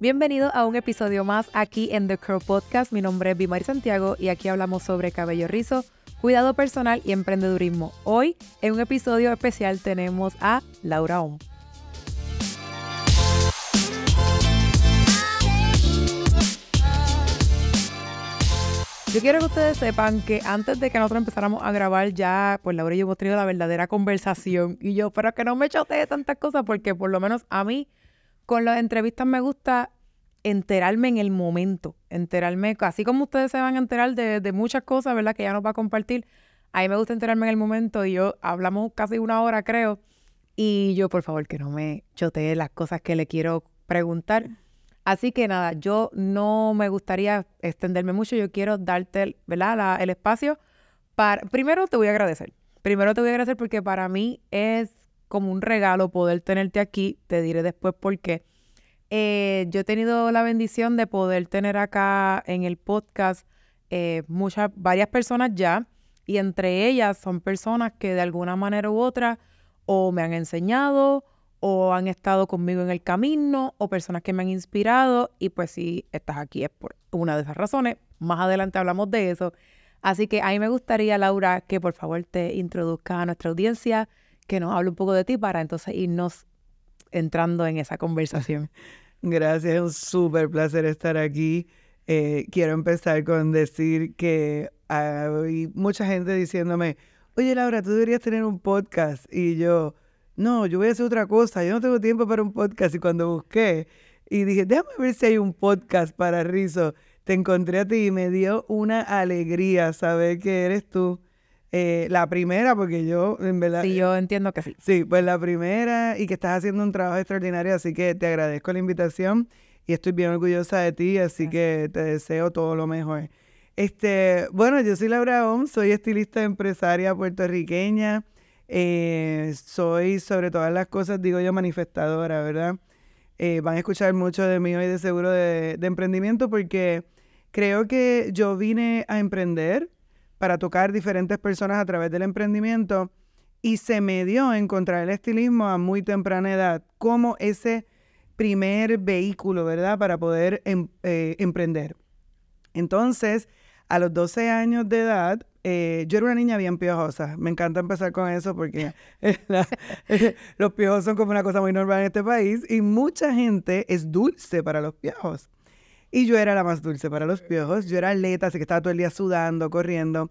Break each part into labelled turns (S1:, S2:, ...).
S1: Bienvenido a un episodio más aquí en The Curl Podcast. Mi nombre es Bimari Santiago y aquí hablamos sobre cabello rizo, cuidado personal y emprendedurismo. Hoy, en un episodio especial, tenemos a Laura Om. Yo quiero que ustedes sepan que antes de que nosotros empezáramos a grabar, ya pues Laura y yo hemos tenido la verdadera conversación. Y yo, espero que no me chotee tantas cosas porque por lo menos a mí con las entrevistas me gusta enterarme en el momento, enterarme, así como ustedes se van a enterar de, muchas cosas, ¿verdad? Que ya nos va a compartir. A mí me gusta enterarme en el momento y yo hablamos casi una hora, creo. Y yo, por favor, que no me chotee las cosas que le quiero preguntar. Así que nada, yo no me gustaría extenderme mucho. Yo quiero darte, ¿verdad? el espacio para... Primero te voy a agradecer. Primero te voy a agradecer porque para mí es como un regalo poder tenerte aquí. Te diré después por qué. Eh, yo he tenido la bendición de poder tener acá en el podcast eh, muchas, varias personas ya, y entre ellas son personas que de alguna manera u otra o me han enseñado o han estado conmigo en el camino o personas que me han inspirado y pues si estás aquí es por una de esas razones. Más adelante hablamos de eso. Así que a mí me gustaría, Laura, que por favor te introduzca a nuestra audiencia, que nos hable un poco de ti para entonces irnos entrando en esa conversación.
S2: Gracias, es un súper placer estar aquí. Eh, quiero empezar con decir que hay mucha gente diciéndome, oye Laura, tú deberías tener un podcast. Y yo, no, yo voy a hacer otra cosa, yo no tengo tiempo para un podcast. Y cuando busqué y dije, déjame ver si hay un podcast para Rizo, te encontré a ti y me dio una alegría saber que eres tú eh, la primera, porque yo, en verdad. Sí, yo entiendo que sí. Sí, pues la primera y que estás haciendo un trabajo extraordinario, así que te agradezco la invitación y estoy bien orgullosa de ti, así que te deseo todo lo mejor. Este, bueno, yo soy Laura Om, soy estilista empresaria puertorriqueña, eh, soy sobre todas las cosas, digo yo, manifestadora, ¿verdad? Eh, van a escuchar mucho de mí hoy de seguro de emprendimiento porque creo que yo vine a emprender para tocar diferentes personas a través del emprendimiento y se me dio encontrar el estilismo a muy temprana edad como ese primer vehículo, ¿verdad?, para poder em, eh, emprender. Entonces, a los 12 años de edad, eh, yo era una niña bien piojosa. Me encanta empezar con eso porque los piojos son como una cosa muy normal en este país y mucha gente es dulce para los piojos. Y yo era la más dulce para los piojos. Yo era atleta, así que estaba todo el día sudando, corriendo.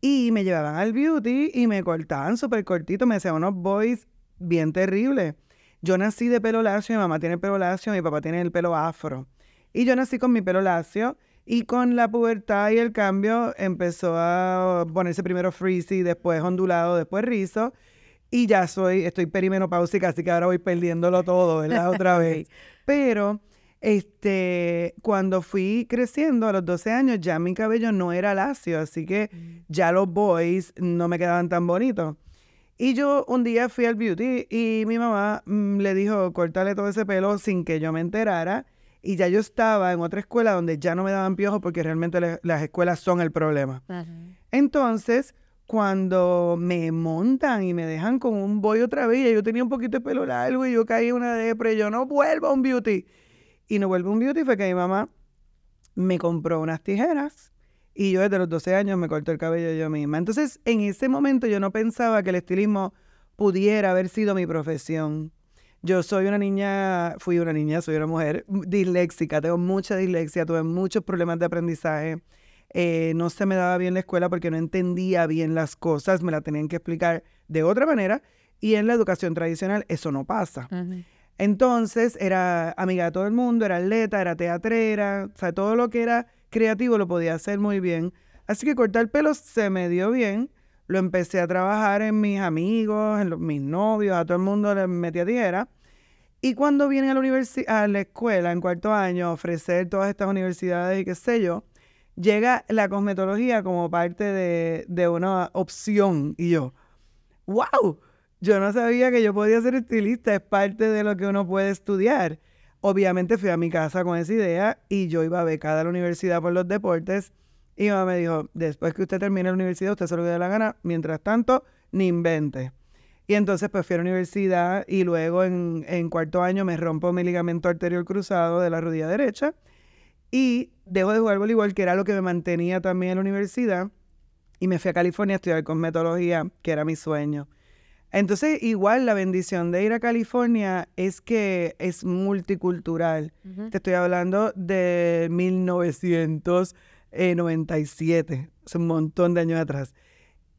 S2: Y me llevaban al beauty y me cortaban súper cortito. Me hacían unos boys bien terribles. Yo nací de pelo lacio, mi mamá tiene el pelo lacio, mi papá tiene el pelo afro. Y yo nací con mi pelo lacio. Y con la pubertad y el cambio empezó a ponerse primero frizzy, después ondulado, después rizo. Y ya soy, estoy perimenopáusica, así que ahora voy perdiéndolo todo, ¿verdad? Otra vez. Pero este, cuando fui creciendo a los 12 años, ya mi cabello no era lacio, así que mm. ya los boys no me quedaban tan bonitos. Y yo un día fui al beauty y mi mamá mm, le dijo, cortarle todo ese pelo sin que yo me enterara. Y ya yo estaba en otra escuela donde ya no me daban piojos porque realmente las escuelas son el problema. Entonces, cuando me montan y me dejan con un boy otra vez, yo tenía un poquito de pelo largo y yo caí en una depre, yo no vuelvo a un beauty. Y No vuelvo un Beauty fue que mi mamá me compró unas tijeras y yo desde los 12 años me corté el cabello yo misma. Entonces, en ese momento yo no pensaba que el estilismo pudiera haber sido mi profesión. Yo soy una niña, fui una niña, soy una mujer disléxica, tengo mucha dislexia, tuve muchos problemas de aprendizaje. Eh, no se me daba bien la escuela porque no entendía bien las cosas, me la tenían que explicar de otra manera. Y en la educación tradicional eso no pasa. Entonces era amiga de todo el mundo, era atleta, era teatrera, o sea, todo lo que era creativo lo podía hacer muy bien. Así que cortar el pelo se me dio bien. Lo empecé a trabajar en mis amigos, en los, mis novios, a todo el mundo le metía tijera. Y cuando vienen a la, a la escuela en cuarto año a ofrecer todas estas universidades y qué sé yo, llega la cosmetología como parte de, de una opción. Y yo, ¡wow! yo no sabía que yo podía ser estilista, es parte de lo que uno puede estudiar. Obviamente fui a mi casa con esa idea y yo iba a becada a la universidad por los deportes. Y mamá me dijo, después que usted termine la universidad, usted se lo dé la gana, mientras tanto, ni invente. Y entonces pues fui a la universidad y luego en, cuarto año me rompo mi ligamento anterior cruzado de la rodilla derecha y dejo de jugar voleibol, que era lo que me mantenía también en la universidad, y me fui a California a estudiar cosmetología, que era mi sueño. Entonces, igual la bendición de ir a California es que es multicultural. Te estoy hablando de 1997, es un montón de años atrás.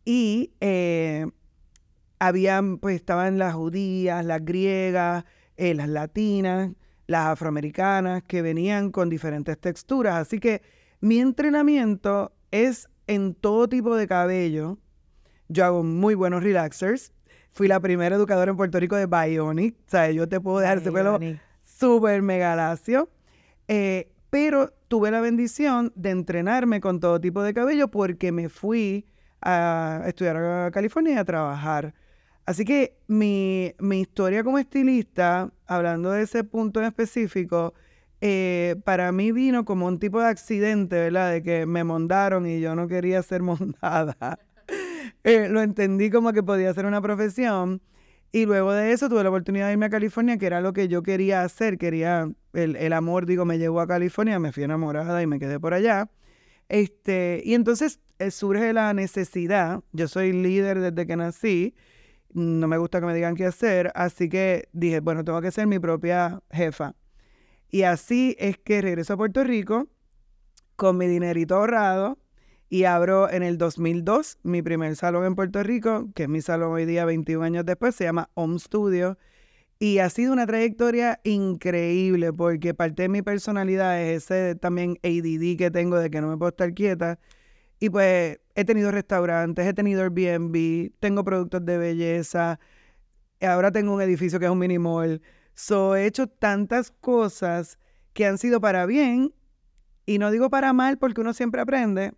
S2: Y eh, habían, pues estaban las judías, las griegas, eh, las latinas, las afroamericanas, que venían con diferentes texturas. Así que mi entrenamiento es en todo tipo de cabello. Yo hago muy buenos relaxers Fui la primera educadora en Puerto Rico de Bionic. O sea, yo te puedo dejar ese pelo súper mega eh, pero tuve la bendición de entrenarme con todo tipo de cabello porque me fui a estudiar a California y a trabajar. Así que mi, mi historia como estilista, hablando de ese punto en específico, eh, para mí vino como un tipo de accidente, ¿verdad? De que me mondaron y yo no quería ser mondada. Eh, lo entendí como que podía ser una profesión. Y luego de eso tuve la oportunidad de irme a California, que era lo que yo quería hacer. Quería el, amor, digo, me llevó a California, me fui enamorada y me quedé por allá. Este, y entonces eh, surge la necesidad. Yo soy líder desde que nací. No me gusta que me digan qué hacer. Así que dije, bueno, tengo que ser mi propia jefa. Y así es que regreso a Puerto Rico con mi dinerito ahorrado y abro en el 2002 mi primer salón en Puerto Rico, que es mi salón hoy día 21 años después, se llama Home Studio. Y ha sido una trayectoria increíble porque parte de mi personalidad es ese también ADD que tengo de que no me puedo estar quieta. Y pues he tenido restaurantes, he tenido Airbnb, tengo productos de belleza, ahora tengo un edificio que es un mini mall. So, he hecho tantas cosas que han sido para bien y no digo para mal porque uno siempre aprende,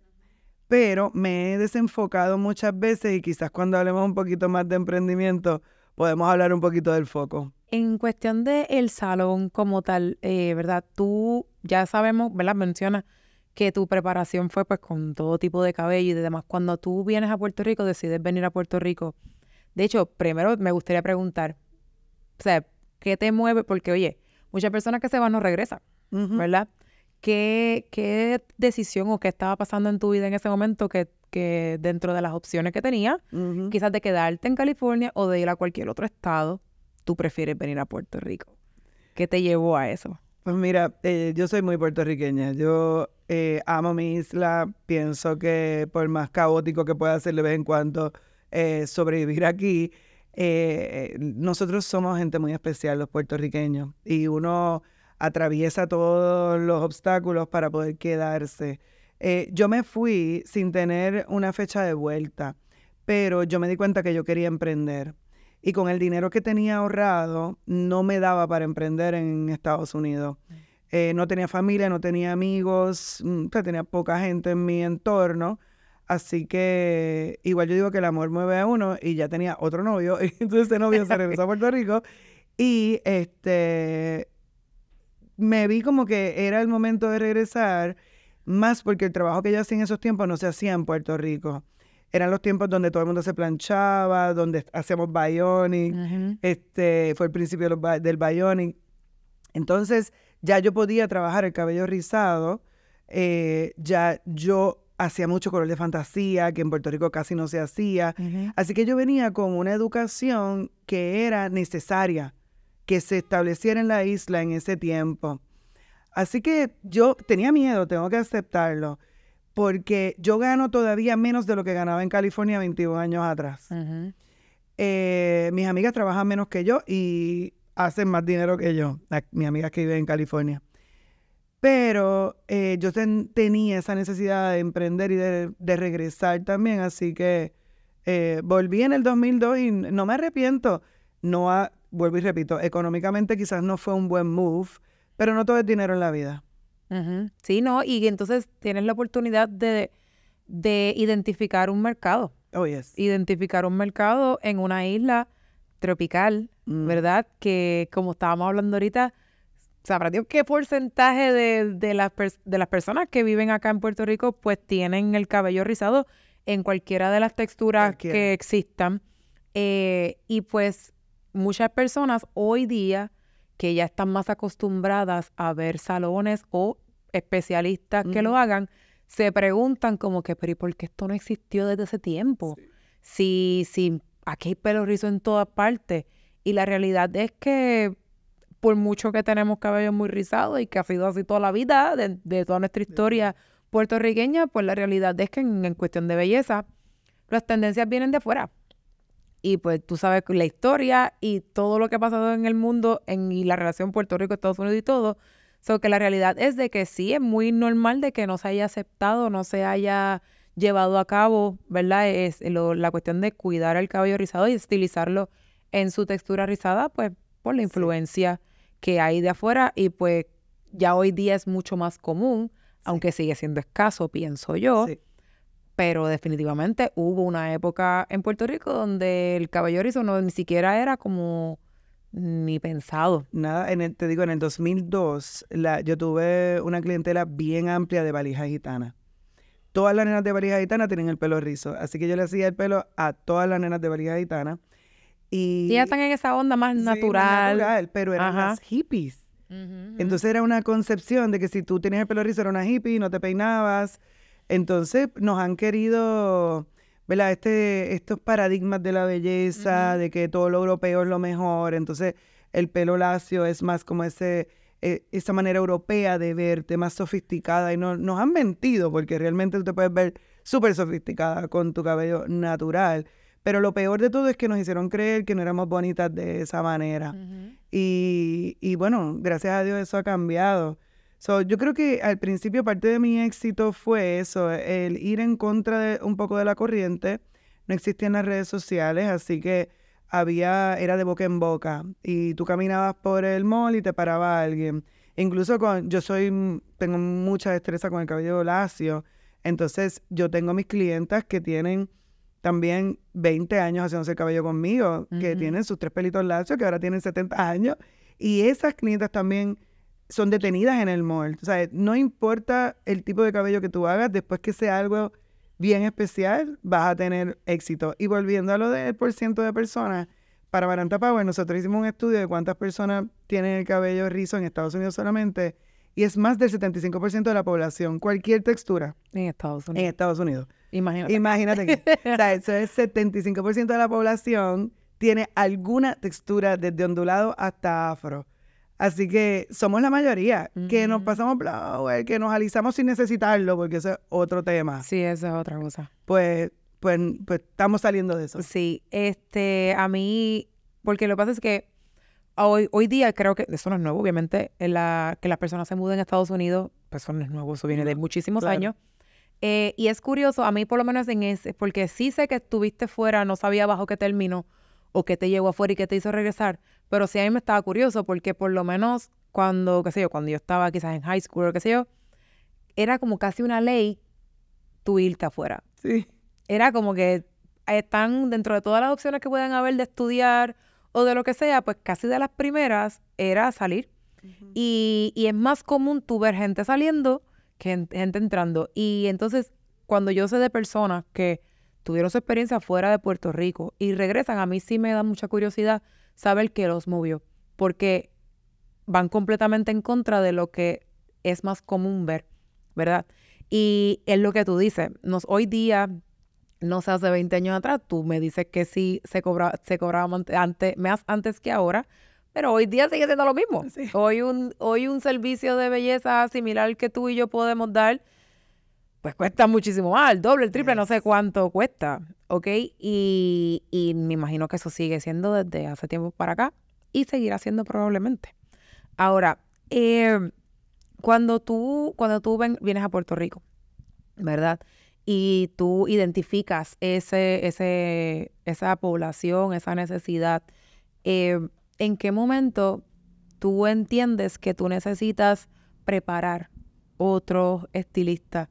S2: pero me he desenfocado muchas veces y quizás cuando hablemos un poquito más de emprendimiento podemos hablar un poquito del foco.
S1: En cuestión del el salón como tal, eh, ¿verdad? Tú ya sabemos, ¿verdad? Menciona que tu preparación fue pues con todo tipo de cabello y demás. Cuando tú vienes a Puerto Rico, decides venir a Puerto Rico. De hecho, primero me gustaría preguntar, o sea, ¿qué te mueve? Porque, oye, muchas personas que se van no regresan, ¿verdad? ¿qué, qué decisión o qué estaba pasando en tu vida en ese momento que, dentro de las opciones que tenía, quizás de quedarte en California o de ir a cualquier otro estado, tú prefieres venir a Puerto Rico? ¿Qué te llevó a eso?
S2: Pues mira, eh, yo soy muy puertorriqueña. Yo eh, amo mi isla. Pienso que por más caótico que pueda ser de vez en cuando eh, sobrevivir aquí, nosotros somos gente muy especial, los puertorriqueños. Y uno atraviesa todos los obstáculos para poder quedarse. Eh, yo me fui sin tener una fecha de vuelta, pero yo me di cuenta que yo quería emprender. Y con el dinero que tenía ahorrado, no me daba para emprender en Estados Unidos. Mm. Eh, no tenía familia, no tenía amigos, mm, tenía poca gente en mi entorno. Así que igual yo digo que el amor mueve a uno y ya tenía otro novio. Y entonces ese novio se regresó a Puerto Rico. Y este me vi como que era el momento de regresar, más porque el trabajo que yo hacía en esos tiempos no se hacía en Puerto Rico. Eran los tiempos donde todo el mundo se planchaba, donde hacíamos bionic, este, fue el principio del bionic. Entonces, ya yo podía trabajar el cabello rizado, eh, ya yo hacía mucho color de fantasía, que en Puerto Rico casi no se hacía. Así que yo venía con una educación que era necesaria que se estableciera en la isla en ese tiempo. Así que yo tenía miedo, tengo que aceptarlo, porque yo gano todavía menos de lo que ganaba en California 21 años atrás. Eh, mis amigas trabajan menos que yo y hacen más dinero que yo, mis amigas que viven en California. Pero eh, yo tenía esa necesidad de emprender y de, regresar también, así que eh, volví en el 2002 y no me arrepiento. No ha, vuelvo y repito, económicamente quizás no fue un buen move, pero no todo es dinero en la vida.
S1: Sí, no, y entonces tienes la oportunidad de, identificar un mercado. Oh, yes. Identificar un mercado en una isla tropical, mm. ¿verdad? Que como estábamos hablando ahorita, sabrá Dios qué porcentaje de, las de las personas que viven acá en Puerto Rico pues tienen el cabello rizado en cualquiera de las texturas que existan. Eh, y pues muchas personas hoy día que ya están más acostumbradas a ver salones o especialistas que lo hagan, se preguntan como que, pero por qué esto no existió desde ese tiempo? Sí. Si, aquí hay pelo rizo en todas partes. Y la realidad es que por mucho que tenemos cabello muy rizado y que ha sido así toda la vida, de, toda nuestra historia puertorriqueña, pues la realidad es que en, en cuestión de belleza, las tendencias vienen de afuera y pues tú sabes la historia y todo lo que ha pasado en el mundo en, y la relación Puerto Rico-Estados Unidos y todo. So que la realidad es de que sí, es muy normal de que no se haya aceptado, no se haya llevado a cabo, ¿verdad? Es la cuestión de cuidar el cabello rizado y estilizarlo en su textura rizada, pues por la influencia que hay de afuera y pues ya hoy día es mucho más común, aunque sigue siendo escaso, pienso yo pero definitivamente hubo una época en Puerto Rico donde el caballo no ni siquiera era
S2: como ni pensado. Nada, en te digo, en el 2002 yo tuve una clientela bien amplia de valijas gitana. Todas las nenas de valija gitana tienen el pelo rizo, así que yo le hacía el pelo a todas las nenas de valijas gitana. Y ya están
S1: en esa onda más natural. Más natural, pero eran más
S2: hippies. Entonces era una concepción de que si tú tenías el pelo rizo era una hippie, no te peinabas, entonces nos han querido, ¿verdad? Este, estos paradigmas de la belleza, de que todo lo europeo es lo mejor. Entonces el pelo lacio es más como ese, e, esa manera europea de verte, más sofisticada. Y nos han mentido porque realmente tú te puedes ver súper sofisticada con tu cabello natural. Pero lo peor de todo es que nos hicieron creer que no éramos bonitas de esa manera. y, bueno, gracias a Dios eso ha cambiado. So, yo creo que al principio parte de mi éxito fue eso, el ir en contra de un poco de la corriente. No existían las redes sociales, así que había, era de boca en boca. Y tú caminabas por el mall y te paraba alguien. Incluso con, yo soy, mm, tengo mucha destreza con el cabello lacio. Entonces, yo tengo mis clientas que tienen también 20 años haciendo el cabello conmigo, que tienen sus tres pelitos lacios, que ahora tienen 70 años. Y esas clientas también son detenidas en el mall. O sea, no importa el tipo de cabello que tú hagas, después que sea algo bien especial, vas a tener éxito. Y volviendo a lo del por ciento de personas, para Baranta Power nosotros hicimos un estudio de cuántas personas tienen el cabello rizo en Estados Unidos solamente, y es más del 75% de la población, cualquier textura. En Estados Unidos. En Estados Unidos. Imagínate. que. o sea, eso es 75% de la población tiene alguna textura desde ondulado hasta afro. Así que somos la mayoría que nos pasamos blower, que nos alisamos sin necesitarlo, porque eso es otro tema. Sí, eso es otra cosa. Pues, pues, pues estamos saliendo de eso. Sí, este, a mí,
S1: porque lo que pasa es que hoy, hoy día creo que, eso no es nuevo, obviamente, en la, que las personas se muden a Estados Unidos, pues eso no es nuevo, eso viene de muchísimos años. Eh, y es curioso, a mí por lo menos en ese, porque sí sé que estuviste fuera, no sabía bajo qué término, o qué te llevó afuera y que te hizo regresar, pero sí a mí me estaba curioso porque por lo menos cuando, qué sé yo, cuando yo estaba quizás en high school o qué sé yo, era como casi una ley tu irte afuera. Sí. Era como que eh, están dentro de todas las opciones que puedan haber de estudiar o de lo que sea, pues casi de las primeras era salir. y, y, es más común tú ver gente saliendo que gente entrando. Y entonces, cuando yo sé de personas que tuvieron su experiencia fuera de Puerto Rico y regresan, a mí sí me da mucha curiosidad saber qué los movió, porque van completamente en contra de lo que es más común ver, ¿verdad? Y es lo que tú dices, nos, hoy día, no sé, hace 20 años atrás, tú me dices que sí se, cobra, se cobraba antes, más antes que ahora, pero hoy día sigue siendo lo mismo. Hoy, un, hoy un servicio de belleza similar que tú y yo podemos dar pues cuesta muchísimo más, el doble, el triple, no sé cuánto cuesta, ¿ok? Y, me imagino que eso sigue siendo desde hace tiempo para acá y seguirá siendo probablemente. Ahora, eh, cuando tú, cuando tú vienes a Puerto Rico, ¿verdad? Y tú identificas ese, ese, esa población, esa necesidad, eh, ¿en qué momento tú entiendes que tú necesitas preparar otros estilistas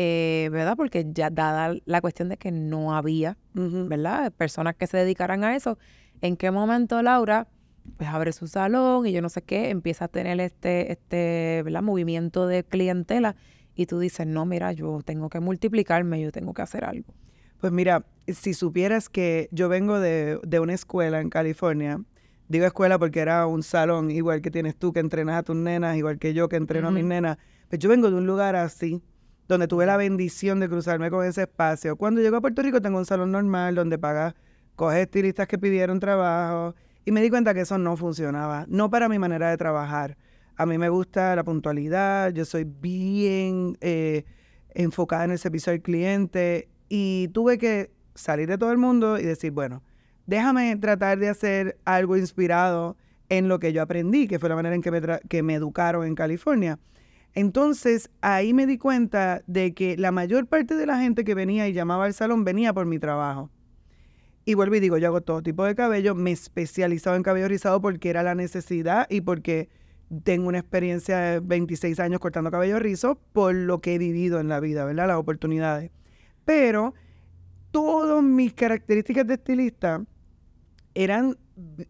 S1: eh, ¿verdad? Porque ya dada la cuestión de que no había, ¿verdad? Personas que se dedicaran a eso. ¿En qué momento Laura, pues abre su salón y yo no sé qué, empieza a tener este, este, Movimiento de clientela y tú dices, no, mira, yo tengo que multiplicarme, yo tengo que hacer algo.
S2: Pues mira, si supieras que yo vengo de, una escuela en California, digo escuela porque era un salón igual que tienes tú, que entrenas a tus nenas, igual que yo que entreno a mis nenas, pero pues yo vengo de un lugar así, donde tuve la bendición de cruzarme con ese espacio. Cuando llego a Puerto Rico tengo un salón normal donde pagas, coge estilistas que pidieron trabajo y me di cuenta que eso no funcionaba, no para mi manera de trabajar. A mí me gusta la puntualidad, yo soy bien eh, enfocada en el servicio al cliente y tuve que salir de todo el mundo y decir, bueno, déjame tratar de hacer algo inspirado en lo que yo aprendí, que fue la manera en que me, que me educaron en California. Entonces ahí me di cuenta de que la mayor parte de la gente que venía y llamaba al salón venía por mi trabajo. Y vuelvo y digo, yo hago todo tipo de cabello, me especializado en cabello rizado porque era la necesidad y porque tengo una experiencia de 26 años cortando cabello rizo por lo que he vivido en la vida, ¿verdad? Las oportunidades. Pero todas mis características de estilista eran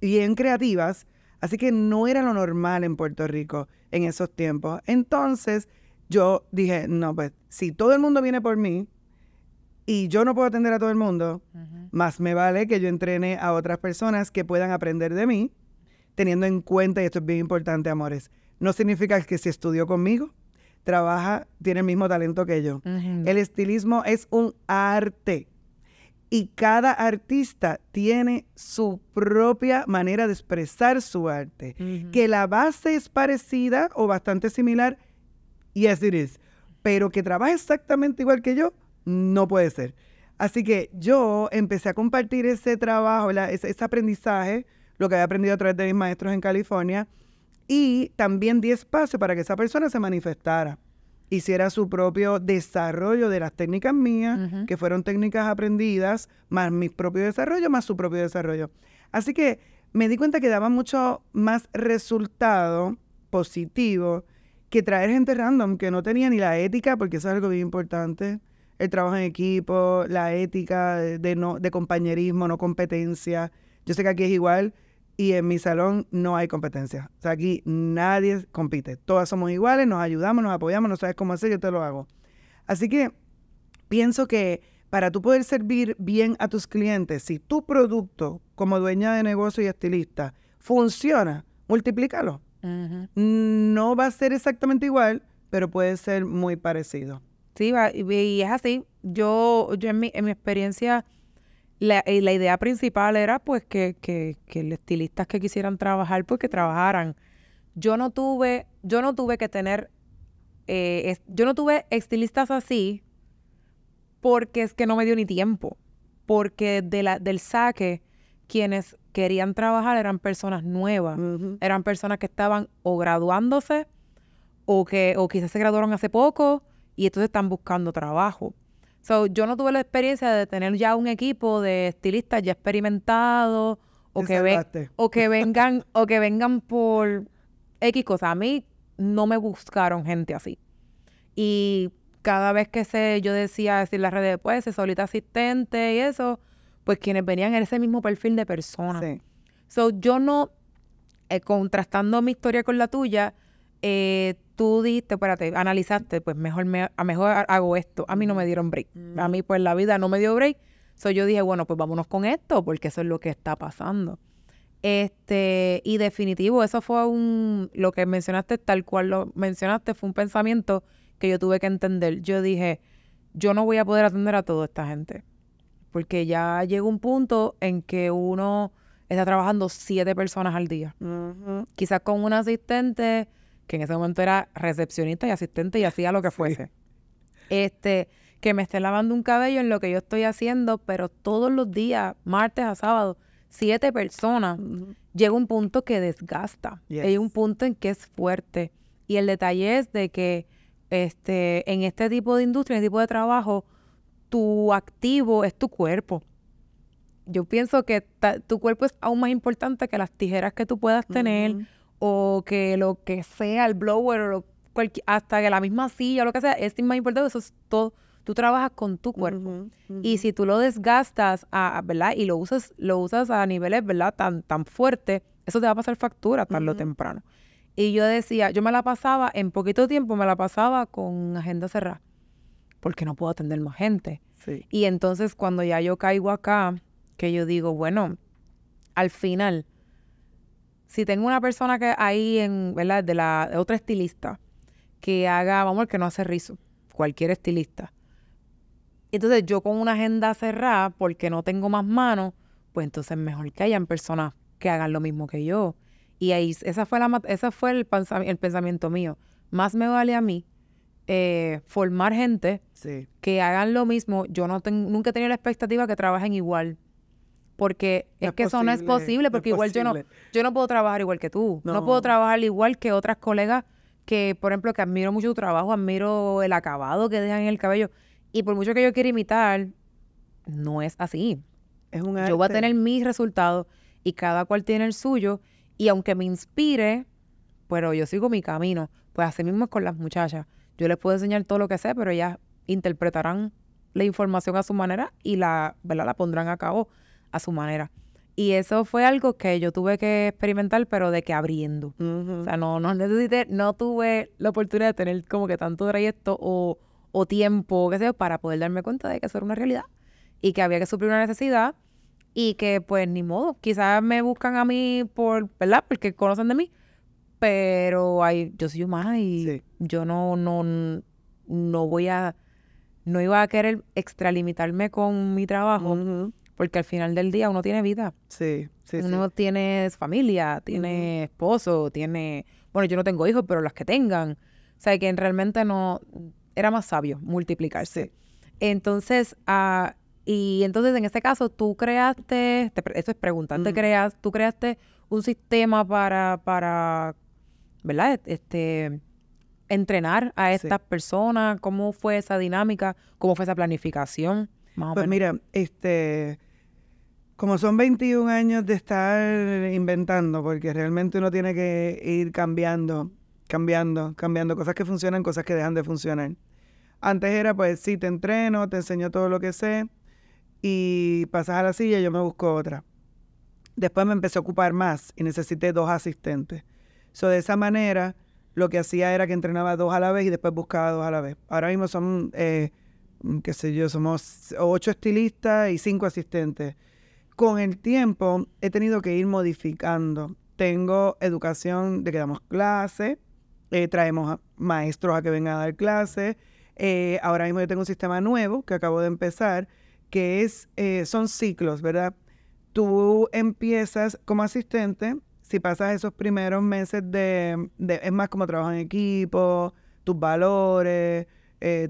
S2: bien creativas Así que no era lo normal en Puerto Rico en esos tiempos. Entonces yo dije, no, pues si todo el mundo viene por mí y yo no puedo atender a todo el mundo, más me vale que yo entrene a otras personas que puedan aprender de mí, teniendo en cuenta, y esto es bien importante, amores, no significa que si estudió conmigo, trabaja, tiene el mismo talento que yo. El estilismo es un arte y cada artista tiene su propia manera de expresar su arte. Que la base es parecida o bastante similar, yes it is. Pero que trabaja exactamente igual que yo, no puede ser. Así que yo empecé a compartir ese trabajo, ese, aprendizaje, lo que había aprendido a través de mis maestros en California, y también di espacio para que esa persona se manifestara hiciera su propio desarrollo de las técnicas mías, que fueron técnicas aprendidas, más mi propio desarrollo, más su propio desarrollo. Así que me di cuenta que daba mucho más resultado positivo que traer gente random que no tenía ni la ética, porque eso es algo bien importante. El trabajo en equipo, la ética de, no, de compañerismo, no competencia. Yo sé que aquí es igual y en mi salón no hay competencia. O sea, aquí nadie compite. Todas somos iguales, nos ayudamos, nos apoyamos, no sabes cómo hacer, yo te lo hago. Así que pienso que para tú poder servir bien a tus clientes, si tu producto como dueña de negocio y estilista funciona, multiplícalo. No va a ser exactamente igual, pero puede ser muy parecido. Sí, y
S1: es así. Yo, yo en, mi, en mi experiencia la, eh, la idea principal era pues que, que, que los estilistas que quisieran trabajar, pues que trabajaran. Yo no tuve, yo no tuve que tener, eh, yo no tuve estilistas así porque es que no me dio ni tiempo. Porque de la, del saque, quienes querían trabajar eran personas nuevas, eran personas que estaban o graduándose o que o quizás se graduaron hace poco y entonces están buscando trabajo. So, yo no tuve la experiencia de tener ya un equipo de estilistas ya experimentados o, que, vengan o que vengan por X cosas. A mí no me buscaron gente así. Y cada vez que se, yo decía decir las redes después, pues, solita asistente y eso, pues quienes venían era ese mismo perfil de persona. So, yo no, eh, contrastando mi historia con la tuya, eh, tú diste, espérate, analizaste, pues mejor, a mejor hago esto. A mí no me dieron break. A mí, pues la vida no me dio break. soy yo dije, bueno, pues vámonos con esto, porque eso es lo que está pasando. Este, y definitivo, eso fue un, lo que mencionaste, tal cual lo mencionaste, fue un pensamiento que yo tuve que entender. Yo dije, yo no voy a poder atender a toda esta gente, porque ya llega un punto en que uno está trabajando siete personas al día. Quizás con un asistente que en ese momento era recepcionista y asistente y hacía lo que fuese. Este, que me esté lavando un cabello en lo que yo estoy haciendo, pero todos los días, martes a sábado, siete personas, llega un punto que desgasta. Hay un punto en que es fuerte. Y el detalle es de que este, en este tipo de industria, en este tipo de trabajo, tu activo es tu cuerpo. Yo pienso que tu cuerpo es aún más importante que las tijeras que tú puedas tener, o que lo que sea, el blower, o cualquier, hasta que la misma silla, o lo que sea, es más importante, eso es todo. Tú trabajas con tu cuerpo. Y si tú lo desgastas, ¿verdad? Y lo usas, lo usas a niveles, ¿verdad? Tan, tan fuerte, eso te va a pasar factura tarde lo temprano. Y yo decía, yo me la pasaba, en poquito tiempo me la pasaba con agenda cerrada, porque no puedo atender más gente. Y entonces cuando ya yo caigo acá, que yo digo, bueno, al final, si tengo una persona que ahí en, ¿verdad? De la otra estilista que haga, vamos, que no hace rizo, cualquier estilista. Entonces yo con una agenda cerrada, porque no tengo más manos, pues entonces mejor que hayan personas que hagan lo mismo que yo. Y ahí, esa fue la esa fue el, pensamiento, mío. Más me vale a mí eh, formar gente que hagan lo mismo. Yo no tengo, nunca he tenido la expectativa que trabajen igual porque es, que eso no es posible, porque igual yo no, yo no puedo trabajar igual que tú, no. puedo trabajar igual que otras colegas que, por ejemplo, que admiro mucho tu trabajo, admiro el acabado que dejan en el cabello, y por mucho que yo quiera imitar, no es así. Yo voy a tener mis resultados y cada cual tiene el suyo, y aunque me inspire, pero yo sigo mi camino, pues así mismo es con las muchachas. Yo les puedo enseñar todo lo que sé, pero ellas interpretarán la información a su manera y la, ¿verdad? la pondrán a cabo a su manera. Y eso fue algo que yo tuve que experimentar, pero de que abriendo. O sea, no, no necesité, no tuve la oportunidad de tener como que tanto trayecto o, o tiempo, qué sé para poder darme cuenta de que eso era una realidad y que había que suplir una necesidad y que pues ni modo, quizás me buscan a mí por, ¿verdad? Porque conocen de mí, pero hay, yo soy humana y yo no, no, no voy a, no iba a querer extralimitarme con mi trabajo porque al final del día uno tiene vida. Sí, sí. Uno tiene familia, tiene esposo, tiene, bueno, yo no tengo hijos, pero las que tengan. O sea, que realmente no, era más sabio multiplicarse. Entonces, ah, y entonces en este caso tú creaste, eso es preguntante, tú creaste un sistema para, para ¿verdad? Este, entrenar a estas personas, cómo fue esa dinámica, cómo fue esa planificación.
S2: pues mira, este como son 21 años de estar inventando, porque realmente uno tiene que ir cambiando, cambiando, cambiando cosas que funcionan, cosas que dejan de funcionar. Antes era, pues, sí, te entreno, te enseño todo lo que sé y pasas a la silla y yo me busco otra. Después me empecé a ocupar más y necesité dos asistentes. So, de esa manera, lo que hacía era que entrenaba dos a la vez y después buscaba dos a la vez. Ahora mismo son, eh, qué sé yo, somos ocho estilistas y cinco asistentes con el tiempo he tenido que ir modificando. Tengo educación de que damos clase, eh, traemos maestros a que vengan a dar clases. Eh, ahora mismo yo tengo un sistema nuevo que acabo de empezar, que es, eh, son ciclos, ¿verdad? Tú empiezas como asistente, si pasas esos primeros meses de, es más como trabajo en equipo, tus valores,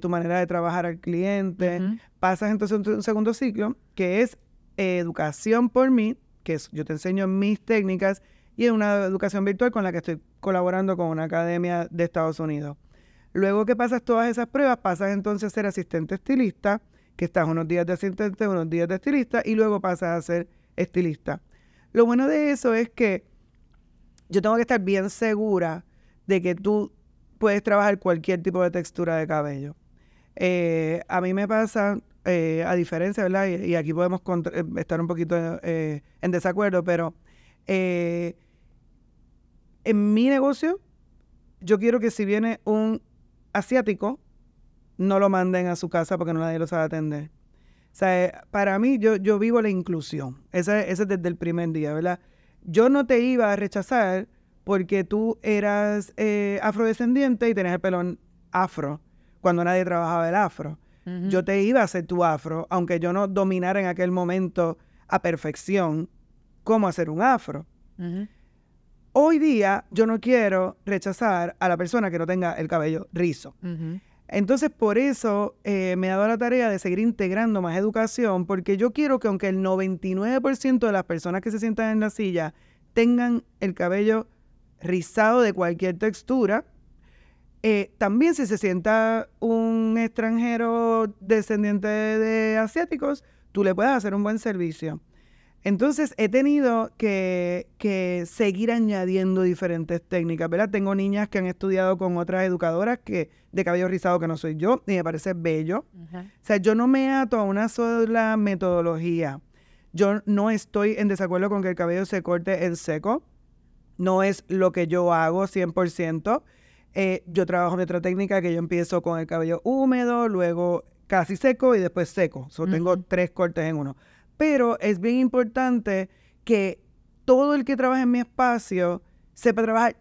S2: tu manera de trabajar al cliente, pasas entonces un, segundo ciclo, que es educación por mí, que yo te enseño mis técnicas, y en una educación virtual con la que estoy colaborando con una academia de Estados Unidos. Luego que pasas todas esas pruebas, pasas entonces a ser asistente estilista, que estás unos días de asistente, unos días de estilista, y luego pasas a ser estilista. Lo bueno de eso es que yo tengo que estar bien segura de que tú puedes trabajar cualquier tipo de textura de cabello. Eh, a mí me pasa eh, a diferencia, ¿verdad? Y, aquí podemos eh, estar un poquito eh, en desacuerdo, pero en mi negocio, yo quiero que si viene un asiático, no lo manden a su casa porque no nadie lo sabe atender. O sea, para mí, yo, yo vivo la inclusión. ese es desde el primer día, ¿verdad? Yo no te iba a rechazar porque tú eras afrodescendiente y tenías el pelón afro, cuando nadie trabajaba el afro yo te iba a hacer tu afro, aunque yo no dominara en aquel momento a perfección cómo hacer un afro. Hoy día yo no quiero rechazar a la persona que no tenga el cabello rizo. Entonces, por eso eh, me ha dado la tarea de seguir integrando más educación, porque yo quiero que aunque el 99% de las personas que se sientan en la silla tengan el cabello rizado de cualquier textura, eh, también si se sienta un extranjero descendiente de, asiáticos, tú le puedes hacer un buen servicio. Entonces he tenido que, seguir añadiendo diferentes técnicas, ¿verdad? Tengo niñas que han estudiado con otras educadoras que de cabello rizado que no soy yo y me parece bello. O sea, yo no me ato a una sola metodología. Yo no estoy en desacuerdo con que el cabello se corte en seco. No es lo que yo hago 100%. Eh, yo trabajo en otra técnica que yo empiezo con el cabello húmedo, luego casi seco y después seco. solo Tengo tres cortes en uno. Pero es bien importante que todo el que trabaja en mi espacio sepa trabajar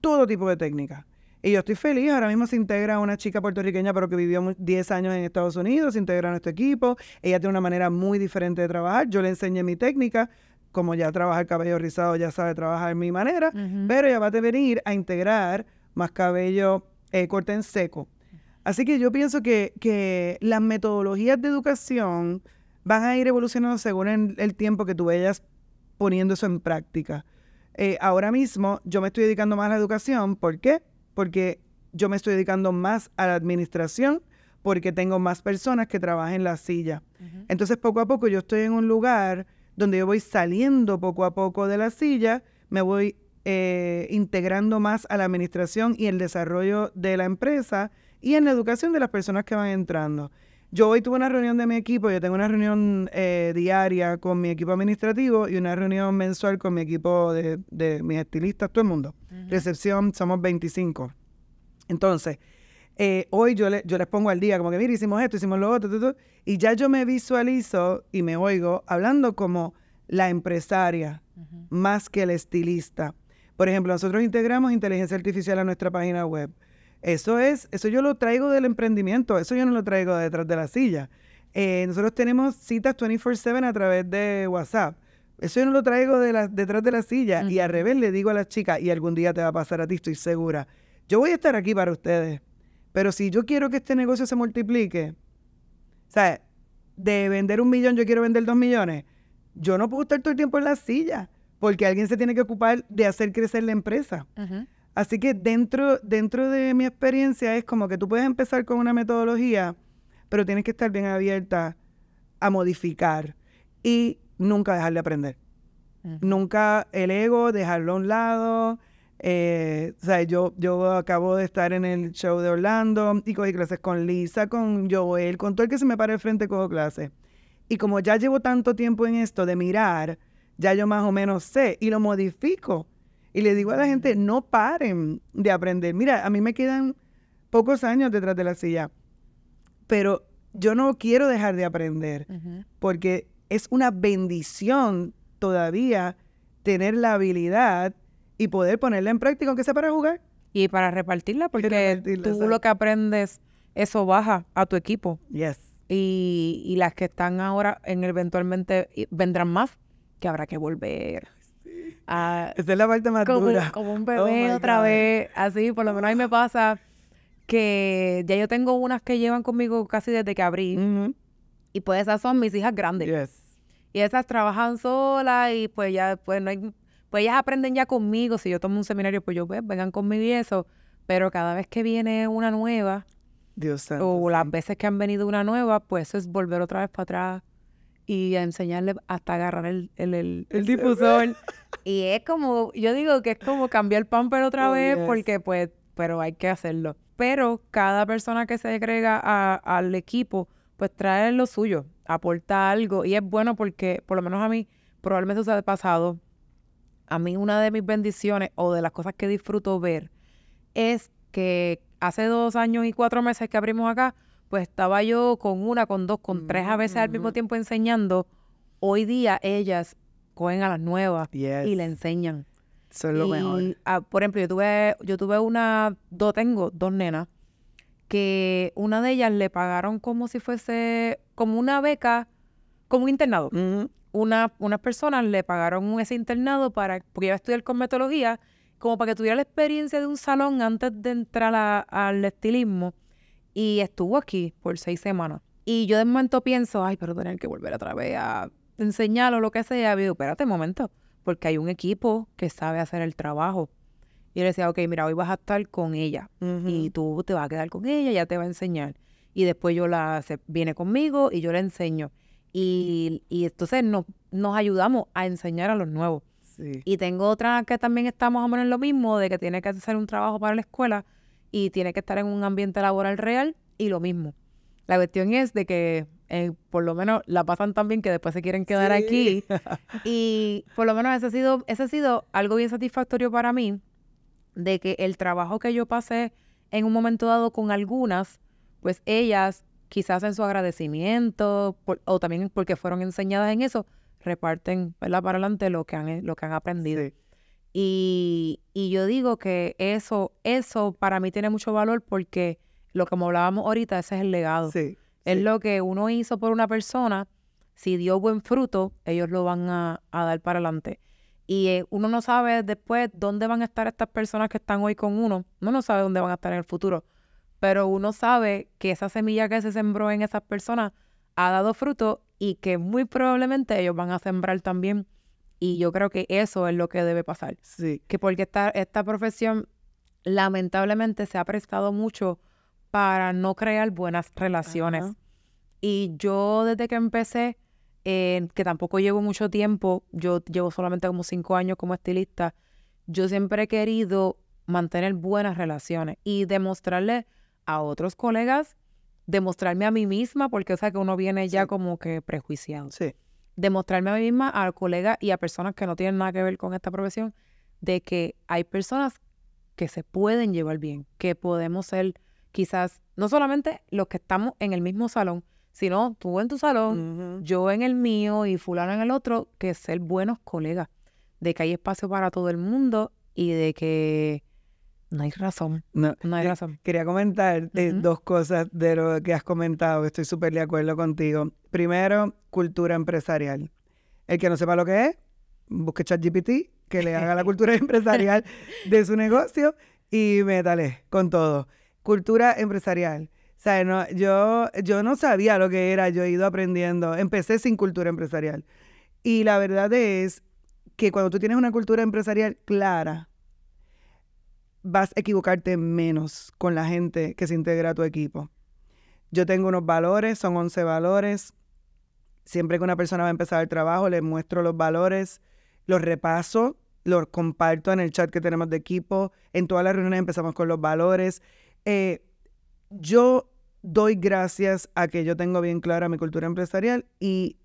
S2: todo tipo de técnica Y yo estoy feliz, ahora mismo se integra una chica puertorriqueña, pero que vivió 10 años en Estados Unidos, se integra a nuestro equipo, ella tiene una manera muy diferente de trabajar, yo le enseñé mi técnica, como ya trabaja el cabello rizado, ya sabe trabajar mi manera, pero ella va a venir a integrar más cabello eh, corte en seco. Así que yo pienso que, que, las metodologías de educación van a ir evolucionando según el, tiempo que tú vayas poniendo eso en práctica. Eh, ahora mismo yo me estoy dedicando más a la educación. ¿Por qué? Porque yo me estoy dedicando más a la administración porque tengo más personas que trabajan en la silla. Entonces, poco a poco yo estoy en un lugar donde yo voy saliendo poco a poco de la silla, me voy eh, integrando más a la administración y el desarrollo de la empresa y en la educación de las personas que van entrando. Yo hoy tuve una reunión de mi equipo, yo tengo una reunión eh, diaria con mi equipo administrativo y una reunión mensual con mi equipo de, mis estilistas, todo el mundo. Recepción, somos 25. Entonces, eh, hoy yo, les pongo al día, como que, mire, hicimos esto, hicimos lo otro, y ya yo me visualizo y me oigo hablando como la empresaria más que el estilista. Por ejemplo, nosotros integramos inteligencia artificial a nuestra página web. Eso es, eso yo lo traigo del emprendimiento, eso yo no lo traigo detrás de la silla. Eh, nosotros tenemos citas 24/7 a través de WhatsApp. Eso yo no lo traigo de detrás de la silla. Y al revés le digo a las chicas, y algún día te va a pasar a ti, estoy segura. Yo voy a estar aquí para ustedes. Pero si yo quiero que este negocio se multiplique, ¿sabes? De vender un millón, yo quiero vender dos millones. Yo no puedo estar todo el tiempo en la silla porque alguien se tiene que ocupar de hacer crecer la empresa. Así que dentro, dentro de mi experiencia es como que tú puedes empezar con una metodología, pero tienes que estar bien abierta a modificar y nunca dejar de aprender. Nunca el ego, dejarlo a un lado. Eh, o sea, yo, yo acabo de estar en el show de Orlando y cogí clases con Lisa, con Joel, con todo el que se me para el frente cojo clases. Y como ya llevo tanto tiempo en esto de mirar, ya yo más o menos sé y lo modifico. Y le digo a la mm. gente, no paren de aprender. Mira, a mí me quedan pocos años detrás de la silla, pero yo no quiero dejar de aprender porque es una bendición todavía tener la habilidad y poder ponerla en práctica, aunque sea para jugar. Y para repartirla, porque tú lo
S1: que aprendes, eso baja a tu equipo. Y, las que están ahora eventualmente vendrán más que habrá que volver. A, Esa
S2: es la parte más como, Como un oh bebé otra vez,
S1: así, por lo menos a mí me pasa que ya yo tengo unas que llevan conmigo casi desde que abrí. Y pues esas son mis hijas grandes. Y esas trabajan solas y pues ya, pues no hay, pues ellas aprenden ya conmigo. Si yo tomo un seminario, pues yo, pues, vengan conmigo y eso. Pero cada vez que viene una nueva, Dios o las veces que han venido una nueva, pues eso es volver otra vez para atrás y a enseñarle hasta agarrar el, difusor. y es como, yo digo que es como cambiar el pamper otra oh, vez porque pues, pero hay que hacerlo. Pero cada persona que se agrega al equipo, pues trae lo suyo, aporta algo. Y es bueno porque, por lo menos a mí, probablemente eso ha pasado. A mí una de mis bendiciones o de las cosas que disfruto ver es que hace dos años y cuatro meses que abrimos acá, pues estaba yo con una, con dos, con tres a veces al mismo tiempo enseñando, hoy día ellas cogen a las nuevas y le enseñan.
S2: Eso es lo mejor.
S1: por ejemplo, yo tuve, yo tuve una, dos tengo, dos nenas, que una de ellas le pagaron como si fuese, como una beca, como un internado. una, unas personas le pagaron ese internado para, porque iba a estudiar cosmetología, como para que tuviera la experiencia de un salón antes de entrar al estilismo y estuvo aquí por seis semanas. Y yo de momento pienso, ay, pero tener que volver otra vez a enseñar o lo que sea. Y digo, espérate un momento, porque hay un equipo que sabe hacer el trabajo. Y yo le decía, ok, mira, hoy vas a estar con ella y tú te vas a quedar con ella, ya te va a enseñar. Y después yo la, viene conmigo y yo le enseño. Y, entonces nos, ayudamos a enseñar a los nuevos. Y tengo otra que también estamos a lo mismo, de que tiene que hacer un trabajo para la escuela, y tiene que estar en un ambiente laboral real y lo mismo. La cuestión es de que eh, por lo menos la pasan tan bien que después se quieren quedar aquí. Y por lo menos ese ha, sido, ha sido algo bien satisfactorio para mí, de que el trabajo que yo pasé en un momento dado con algunas, pues ellas quizás en su agradecimiento o también porque fueron enseñadas en eso, reparten ¿verdad? para adelante lo que han, lo que han aprendido. Y, yo digo que eso, eso para mí tiene mucho valor porque lo que hablábamos ahorita, ese es el legado. es lo que uno hizo por una persona, si dio buen fruto, ellos lo van a, dar para adelante. Y eh, uno no sabe después dónde van a estar estas personas que están hoy con uno. Uno no sabe dónde van a estar en el futuro. Pero uno sabe que esa semilla que se sembró en esas personas ha dado fruto y que muy probablemente ellos van a sembrar también y yo creo que eso es lo que debe pasar. Sí. Que porque esta, profesión lamentablemente se ha prestado mucho para no crear buenas relaciones. Y yo desde que empecé, eh, que tampoco llevo mucho tiempo, yo llevo solamente como cinco años como estilista, yo siempre he querido mantener buenas relaciones y demostrarle a otros colegas, demostrarme a mí misma, porque o que uno viene ya como que prejuiciado. Sí demostrarme a mí misma, a colegas y a personas que no tienen nada que ver con esta profesión, de que hay personas que se pueden llevar bien, que podemos ser quizás no solamente los que estamos en el mismo salón, sino tú en tu salón, yo en el mío y fulano en el otro, que ser buenos colegas, de que hay espacio para todo el
S2: mundo y de que no hay razón. No, hay razón. Quería comentar dos cosas de lo que has comentado, estoy súper de acuerdo contigo. Primero, cultura empresarial. El que no sepa lo que es, busque ChatGPT, que le haga la cultura empresarial de su negocio y métale con todo. Cultura empresarial. O yo, yo no sabía lo que era, yo he ido aprendiendo. Empecé sin cultura empresarial. Y la verdad es que cuando tú tienes una cultura empresarial clara, vas a equivocarte menos con la gente que se integra a tu equipo. Yo tengo unos valores, son 11 valores. Siempre que una persona va a empezar el trabajo, le muestro los valores, los repaso, los comparto en el chat que tenemos de equipo. En todas las reuniones empezamos con los valores. Eh, yo doy gracias a que yo tengo bien clara mi cultura empresarial y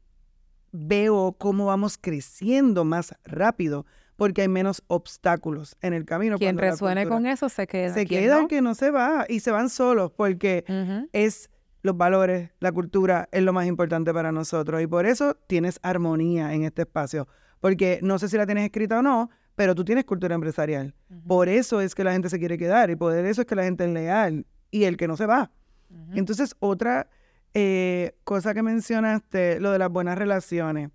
S2: veo cómo vamos creciendo más rápido porque hay menos obstáculos en el camino. Quien resuene con
S1: eso se queda. Se queda
S2: aunque que no se va y se van solos porque es los valores, la cultura es lo más importante para nosotros y por eso tienes armonía en este espacio, porque no sé si la tienes escrita o no, pero tú tienes cultura empresarial. Por eso es que la gente se quiere quedar y por eso es que la gente es leal y el que no se va. Entonces, otra eh, cosa que mencionaste, lo de las buenas relaciones.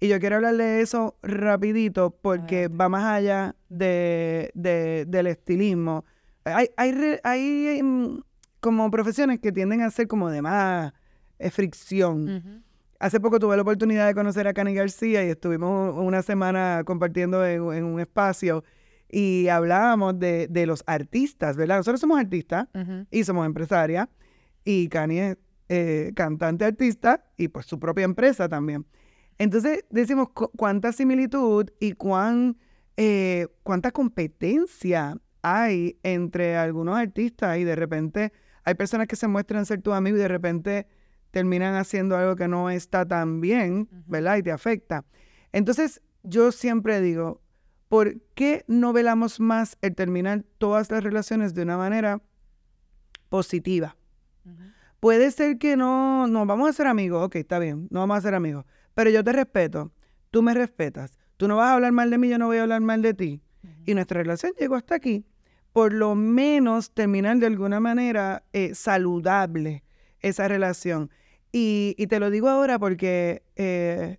S2: Y yo quiero hablarle de eso rapidito porque va más allá de, del estilismo. Hay, hay, hay mm, como profesiones que tienden a ser como de más eh, fricción. Hace poco tuve la oportunidad de conocer a Cani García y estuvimos una semana compartiendo en, un espacio y hablábamos de, los artistas, ¿verdad? Nosotros somos artistas y somos empresarias y Cani es eh, cantante artista y pues su propia empresa también. Entonces decimos cuánta similitud y cuán, eh, cuánta competencia hay entre algunos artistas y de repente hay personas que se muestran ser tu amigo y de repente terminan haciendo algo que no está tan bien, ¿verdad? Y te afecta. Entonces yo siempre digo, ¿por qué no velamos más el terminar todas las relaciones de una manera positiva? Puede ser que no, no vamos a ser amigos, ok, está bien, no vamos a ser amigos, pero yo te respeto, tú me respetas, tú no vas a hablar mal de mí, yo no voy a hablar mal de ti. Y nuestra relación llegó hasta aquí. Por lo menos terminar de alguna manera eh, saludable esa relación. Y, te lo digo ahora porque eh,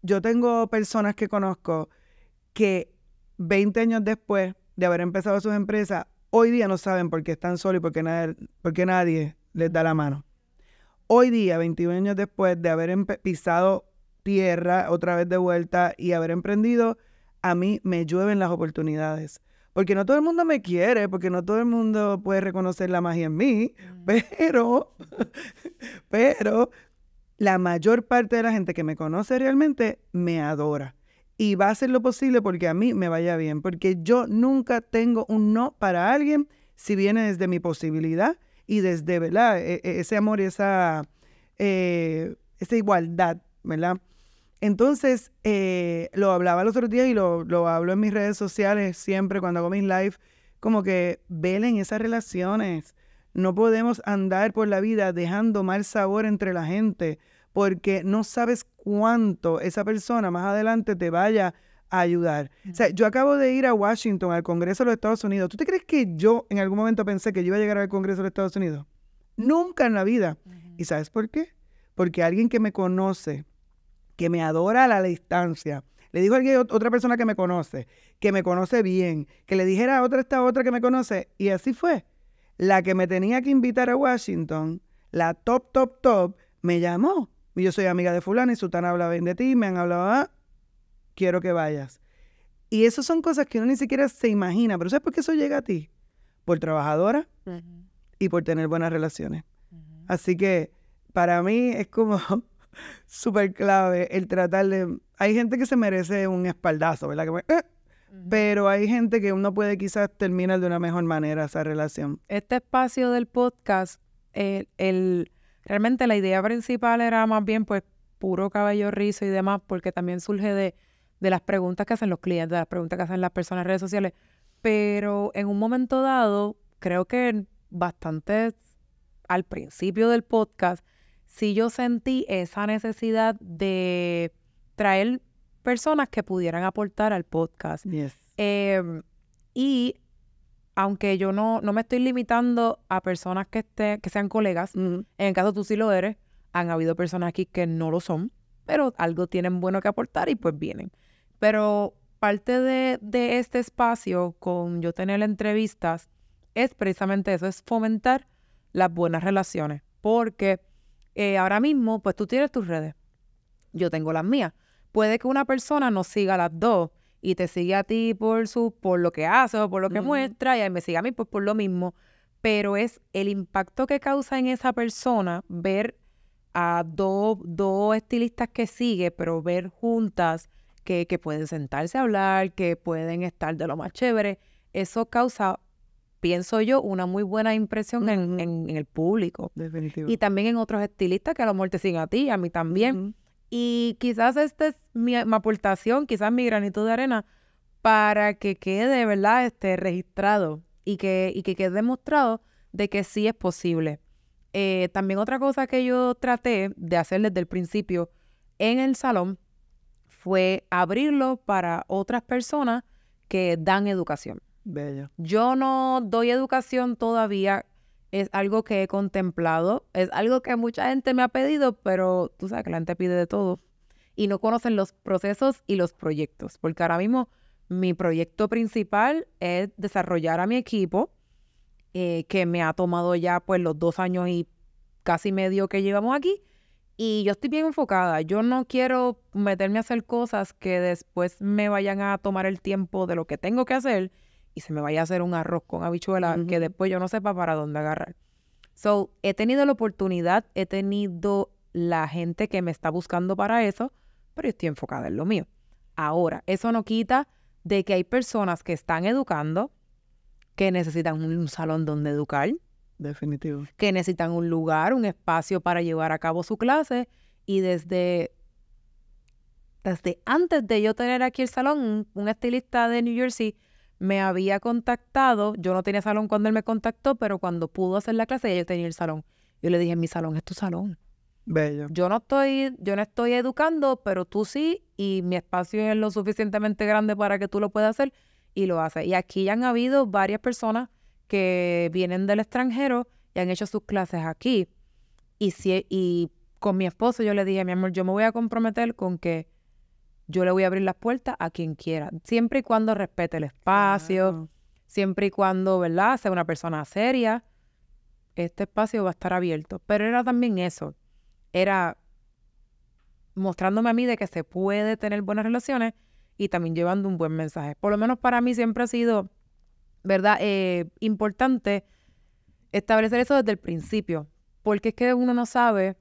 S2: yo tengo personas que conozco que 20 años después de haber empezado sus empresas, hoy día no saben por qué están solos y por qué, nadie, por qué nadie les da la mano. Hoy día, 21 años después de haber pisado tierra otra vez de vuelta y haber emprendido, a mí me llueven las oportunidades. Porque no todo el mundo me quiere, porque no todo el mundo puede reconocer la magia en mí, mm. pero, pero la mayor parte de la gente que me conoce realmente me adora. Y va a hacer lo posible porque a mí me vaya bien, porque yo nunca tengo un no para alguien si viene desde mi posibilidad y desde ¿verdad? E, e, ese amor y esa, eh, esa igualdad, ¿verdad? Entonces, eh, lo hablaba los otros días y lo, hablo en mis redes sociales siempre cuando hago mis live, como que velen esas relaciones. No podemos andar por la vida dejando mal sabor entre la gente, porque no sabes cuánto esa persona más adelante te vaya a ayudar. O sea, yo acabo de ir a Washington, al Congreso de los Estados Unidos. ¿Tú te crees que yo en algún momento pensé que yo iba a llegar al Congreso de los Estados Unidos? Nunca en la vida. ¿Y sabes por qué? Porque alguien que me conoce, que me adora a la distancia, le dijo a alguien, otra persona que me conoce, que me conoce bien, que le dijera a otra esta otra que me conoce, y así fue. La que me tenía que invitar a Washington, la top, top, top, me llamó. Y yo soy amiga de fulano y tana habla bien de ti, me han hablado, ah, quiero que vayas. Y eso son cosas que uno ni siquiera se imagina, pero ¿sabes por qué eso llega a ti? Por trabajadora y por tener buenas relaciones. Así que para mí es como súper clave el tratar de... Hay gente que se merece un espaldazo, ¿verdad? Que, eh", pero hay gente que uno puede quizás terminar de una mejor manera esa relación.
S1: Este espacio del podcast, el, realmente la idea principal era más bien pues puro cabello rizo y demás, porque también surge de, de las preguntas que hacen los clientes, de las preguntas que hacen las personas en redes sociales. Pero en un momento dado, creo que bastante al principio del podcast, si yo sentí esa necesidad de traer personas que pudieran aportar al podcast. Em, y aunque yo no, no me estoy limitando a personas que, estén, que sean colegas, en el caso tú sí lo eres, han habido personas aquí que no lo son, pero algo tienen bueno que aportar y pues vienen. Pero parte de, de este espacio con yo tener entrevistas es precisamente eso, es fomentar las buenas relaciones, porque eh, ahora mismo, pues tú tienes tus redes, yo tengo las mías. Puede que una persona nos siga las dos y te sigue a ti por, su, por lo que hace o por lo que muestra y ahí me sigue a mí pues por lo mismo. Pero es el impacto que causa en esa persona ver a dos, dos estilistas que sigue, pero ver juntas que, que pueden sentarse a hablar, que pueden estar de lo más chévere. Eso causa pienso yo, una muy buena impresión en, el público. Y también en otros estilistas que a lo mejor te siguen a ti, a mí también. Y quizás esta es mi, aportación, quizás mi granito de arena, para que quede, ¿verdad?, este, registrado y que, y que quede demostrado de que sí es posible. Eh, también otra cosa que yo traté de hacer desde el principio en el salón fue abrirlo para otras personas que dan educación. Yo no doy educación todavía. Es algo que he contemplado. Es algo que mucha gente me ha pedido, pero tú sabes que la gente pide de todo. Y no conocen los procesos y los proyectos. Porque ahora mismo mi proyecto principal es desarrollar a mi equipo, eh, que me ha tomado ya pues los dos años y casi medio que llevamos aquí. Y yo estoy bien enfocada. Yo no quiero meterme a hacer cosas que después me vayan a tomar el tiempo de lo que tengo que hacer y se me vaya a hacer un arroz con habichuela que después yo no sepa para dónde agarrar. So, he tenido la oportunidad, he tenido la gente que me está buscando para eso, pero estoy enfocada en lo mío. Ahora, eso no quita de que hay personas que están educando, que necesitan un, salón donde educar. Definitivo. Que necesitan un lugar, un espacio para llevar a cabo su clase. Y desde, desde antes de yo tener aquí el salón, un, un estilista de New Jersey me había contactado, yo no tenía salón cuando él me contactó, pero cuando pudo hacer la clase ya yo tenía el salón. Yo le dije, mi salón es tu salón. Bello. Yo no estoy, yo no estoy educando, pero tú sí, y mi espacio es lo suficientemente grande para que tú lo puedas hacer, y lo haces. Y aquí ya han habido varias personas que vienen del extranjero y han hecho sus clases aquí. Y, y con mi esposo yo le dije, mi amor, yo me voy a comprometer con que yo le voy a abrir las puertas a quien quiera, siempre y cuando respete el espacio, siempre y cuando, ¿verdad?, sea una persona seria, este espacio va a estar abierto. Pero era también eso, era mostrándome a mí de que se puede tener buenas relaciones y también llevando un buen mensaje. Por lo menos para mí siempre ha sido, ¿verdad?, eh, importante establecer eso desde el principio, porque es que uno no sabe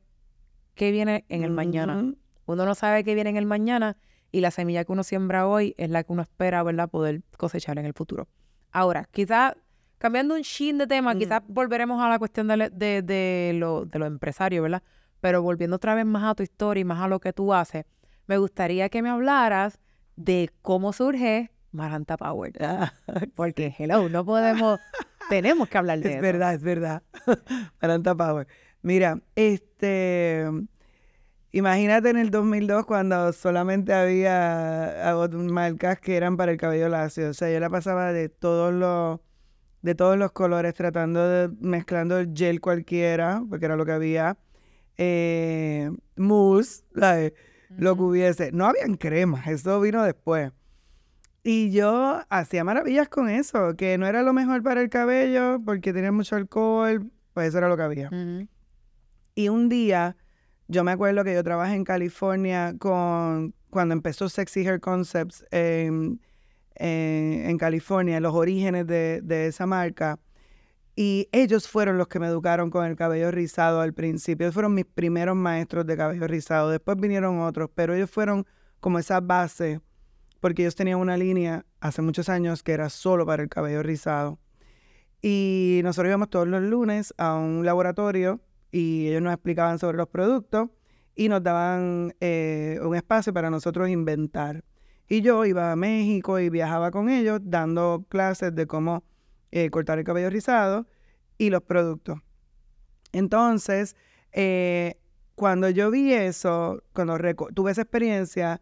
S1: qué viene en el mañana. Uno no sabe qué viene en el mañana y la semilla que uno siembra hoy es la que uno espera, ¿verdad?, poder cosechar en el futuro. Ahora, quizá cambiando un shin de tema, quizás mm. volveremos a la cuestión de, de, los empresarios, ¿verdad? Pero volviendo otra vez más a tu historia y más a lo que tú haces, me gustaría que me hablaras de cómo surge Maranta Power. Ah,
S2: Porque, hello, no podemos, tenemos que hablar de eso. Es verdad, es verdad. Maranta Power. Mira, este, Imagínate en el 2002 cuando solamente había ah, marcas que eran para el cabello lacio. O sea, yo la pasaba de todos los de todos los colores, tratando de mezclando el gel cualquiera, porque era lo que había, eh, mousse, lo que hubiese. No habían cremas, eso vino después. Y yo hacía maravillas con eso, que no era lo mejor para el cabello, porque tenía mucho alcohol, pues eso era lo que había. Y un día yo me acuerdo que yo trabajé en California con, cuando empezó Sexy Hair Concepts eh, en, California, los orígenes de, de, esa marca. Y ellos fueron los que me educaron con el cabello rizado al principio. fueron mis primeros maestros de cabello rizado. Después vinieron otros, pero ellos fueron como esa base, porque ellos tenían una línea hace muchos años que era solo para el cabello rizado. Y nosotros íbamos todos los lunes a un laboratorio y ellos nos explicaban sobre los productos y nos daban eh, un espacio para nosotros inventar. Y yo iba a México y viajaba con ellos dando clases de cómo eh, cortar el cabello rizado y los productos. Entonces, eh, cuando yo vi eso, cuando tuve esa experiencia,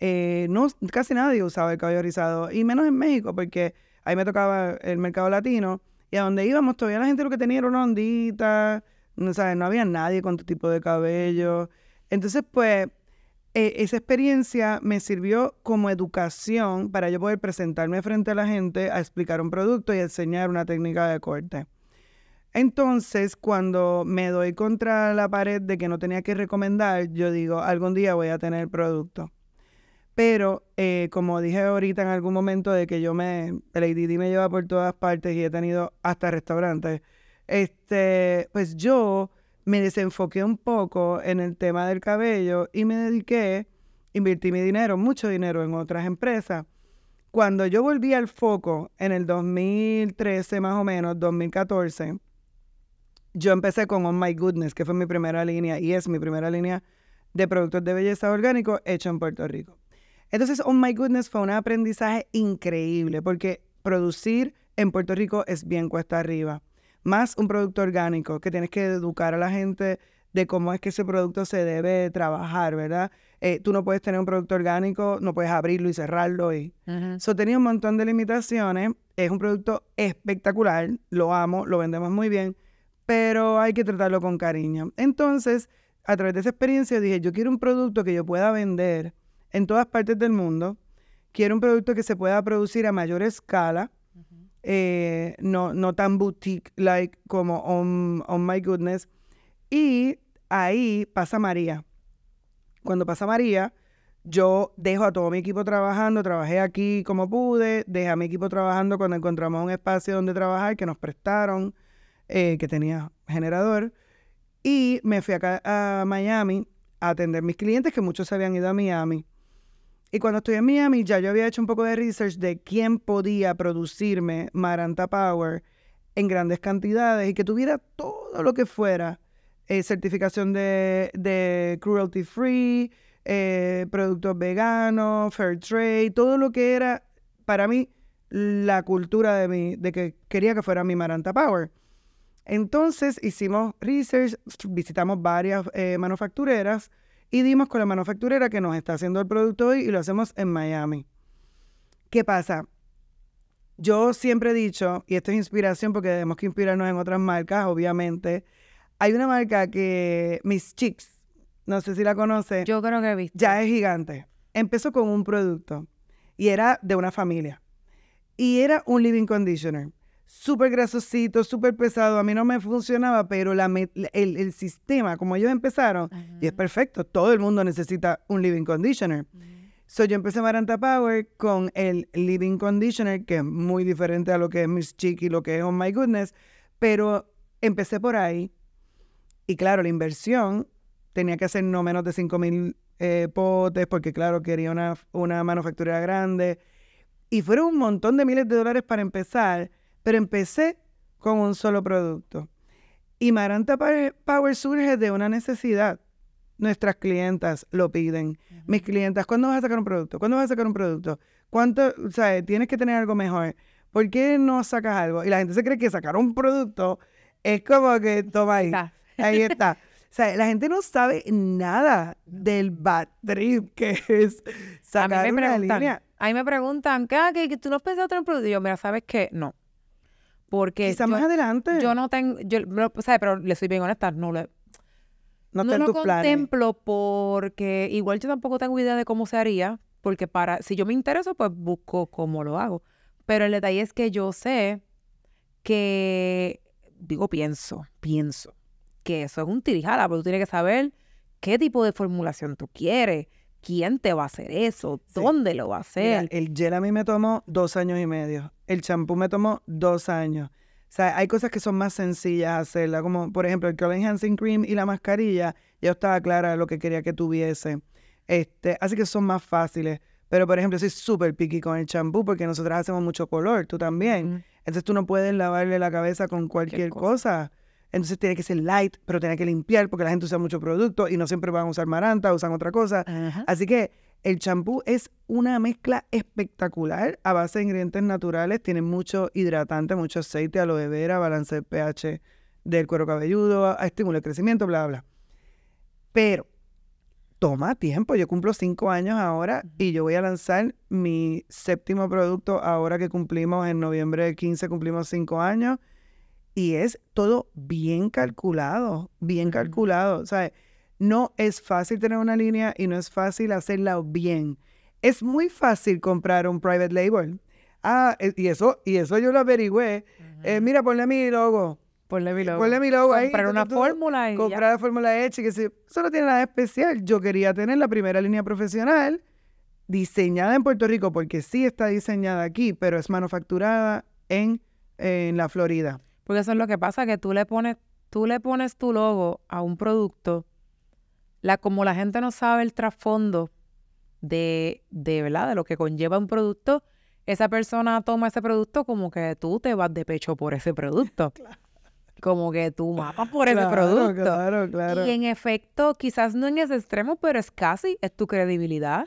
S2: no, casi nadie usaba el cabello rizado, y menos en México, porque ahí me tocaba el mercado latino, y a donde íbamos todavía la gente lo que tenía era una ondita, no sabes, no había nadie con tu tipo de cabello. Entonces, pues, eh, esa experiencia me sirvió como educación para yo poder presentarme frente a la gente a explicar un producto y enseñar una técnica de corte. Entonces, cuando me doy contra la pared de que no tenía que recomendar, yo digo, algún día voy a tener producto. Pero, eh, como dije ahorita en algún momento de que yo me, el ADD me lleva por todas partes y he tenido hasta restaurantes, este, pues yo me desenfoqué un poco en el tema del cabello y me dediqué, invertí mi dinero, mucho dinero en otras empresas. Cuando yo volví al foco en el 2013 más o menos, 2014, yo empecé con Oh My Goodness, que fue mi primera línea y es mi primera línea de productos de belleza orgánico hecho en Puerto Rico. Entonces, Oh My Goodness fue un aprendizaje increíble porque producir en Puerto Rico es bien cuesta arriba más un producto orgánico, que tienes que educar a la gente de cómo es que ese producto se debe trabajar, ¿verdad? Eh, tú no puedes tener un producto orgánico, no puedes abrirlo y cerrarlo. Y... tenía un montón de limitaciones. Es un producto espectacular, lo amo, lo vendemos muy bien, pero hay que tratarlo con cariño. Entonces, a través de esa experiencia dije, yo quiero un producto que yo pueda vender en todas partes del mundo, quiero un producto que se pueda producir a mayor escala, eh, no, no tan boutique-like como oh, oh My Goodness. Y ahí pasa María. Cuando pasa María, yo dejo a todo mi equipo trabajando, trabajé aquí como pude, dejé a mi equipo trabajando cuando encontramos un espacio donde trabajar que nos prestaron, eh, que tenía generador, y me fui acá a Miami a atender mis clientes, que muchos se habían ido a Miami. Y cuando estoy en Miami, ya yo había hecho un poco de research de quién podía producirme Maranta Power en grandes cantidades y que tuviera todo lo que fuera. Eh, certificación de, cruelty free, eh, productos veganos, fair trade, todo lo que era para mí la cultura de, de que quería que fuera mi Maranta Power. Entonces hicimos research, visitamos varias eh, manufactureras, y dimos con la manufacturera que nos está haciendo el producto hoy y lo hacemos en Miami. ¿Qué pasa? Yo siempre he dicho, y esto es inspiración porque tenemos que inspirarnos en otras marcas, obviamente. Hay una marca que Miss Chicks, no sé si la conoce. Yo creo que he visto. Ya es gigante. Empezó con un producto y era de una familia. Y era un living conditioner súper grasosito, súper pesado, a mí no me funcionaba, pero el, sistema, como ellos empezaron, y es perfecto, todo el mundo necesita un living conditioner. yo empecé Maranta Power con el Living Conditioner, que es muy diferente a lo que es Miss Chic y lo que es Oh My Goodness, pero empecé por ahí. Y claro, la inversión tenía que hacer no menos de 5 mil eh, potes, porque claro, quería una, una manufacturera grande. Y fueron un montón de miles de dólares para empezar, pero empecé con un solo producto. Y Maranta Power surge de una necesidad. Nuestras clientas lo piden. Mis clientas, ¿cuándo vas a sacar un producto? ¿Cuándo vas a sacar un producto? ¿Cuánto, o sea, tienes que tener algo mejor? ¿Por qué no sacas algo? Y la gente se cree que sacar un producto es como que toma ahí. Ahí está. O sea, la gente no sabe nada del bad trip que es sacar a me línea.
S1: A me preguntan, ¿qué? Ah, ¿Que, tú no has pensado en otro producto? Y yo, mira, ¿sabes qué? No. Porque yo, más adelante. Yo no tengo, yo, pero le soy bien honesta, no le no, no lo contemplo porque igual yo tampoco tengo idea de cómo se haría, porque para, si yo me intereso, pues busco cómo lo hago. Pero el detalle es que yo sé que, digo, pienso, pienso, que eso es un tirijala, pero tú tienes que saber qué tipo de formulación tú quieres, ¿Quién te va a hacer eso? ¿Dónde lo va a hacer?
S2: el gel a mí me tomó dos años y medio. El champú me tomó dos años. O sea, hay cosas que son más sencillas hacerla, como por ejemplo el Curl Enhancing Cream y la mascarilla. Ya estaba clara lo que quería que tuviese. Este, así que son más fáciles. Pero, por ejemplo, soy súper picky con el champú porque nosotras hacemos mucho color, tú también. Entonces tú no puedes lavarle la cabeza con cualquier, cosa. Entonces tiene que ser light, pero tiene que limpiar porque la gente usa mucho producto y no siempre van a usar maranta, usan otra cosa. Así que el champú es una mezcla espectacular a base de ingredientes naturales. Tiene mucho hidratante, mucho aceite, aloe vera, balance de pH del cuero cabelludo, estimula el crecimiento, bla, bla. Pero toma tiempo. Yo cumplo cinco años ahora y yo voy a lanzar mi séptimo producto ahora que cumplimos en noviembre del 15, cumplimos cinco años y es todo bien calculado, bien calculado. O no es fácil tener una línea y no es fácil hacerla bien. Es muy fácil comprar un private label. Ah, eh, y eso, y eso yo lo averigüé. Eh, mira, ponle mi logo. Ponle mi eh, logo. Ponle mi logo ahí. Comprar una fórmula. Y comprar la fórmula hecha. Que si eso no tiene nada especial. Yo quería tener la primera línea profesional diseñada en Puerto Rico, porque sí está diseñada aquí, pero es manufacturada en, en la Florida.
S1: Porque eso es lo que pasa, que tú le pones, tú le pones tu logo a un producto, la, como la gente no sabe el trasfondo de, ¿verdad? lo que conlleva un producto, esa persona toma ese producto como que tú te vas de pecho por ese producto. Como que tú mapas por ese producto. Y en efecto, quizás no en ese extremo, pero es casi, es tu credibilidad,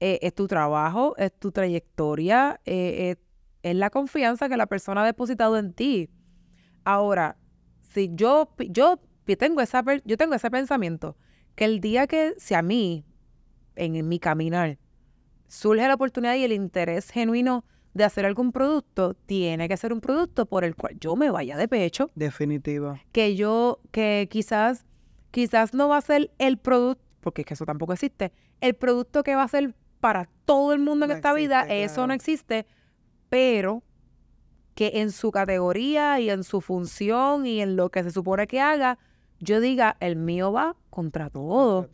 S1: eh, es tu trabajo, es tu trayectoria, eh, es la confianza que la persona ha depositado en ti. Ahora, si yo, yo, tengo esa, yo tengo ese pensamiento, que el día que, si a mí, en, mi caminar, surge la oportunidad y el interés genuino de hacer algún producto, tiene que ser un producto por el cual yo me vaya de pecho. Definitiva. Que yo, que quizás, quizás no va a ser el producto, porque es que eso tampoco existe, el producto que va a ser para todo el mundo en esta vida, eso no existe, pero que en su categoría y en su función y en lo que se supone que haga, yo diga, el mío va contra todo.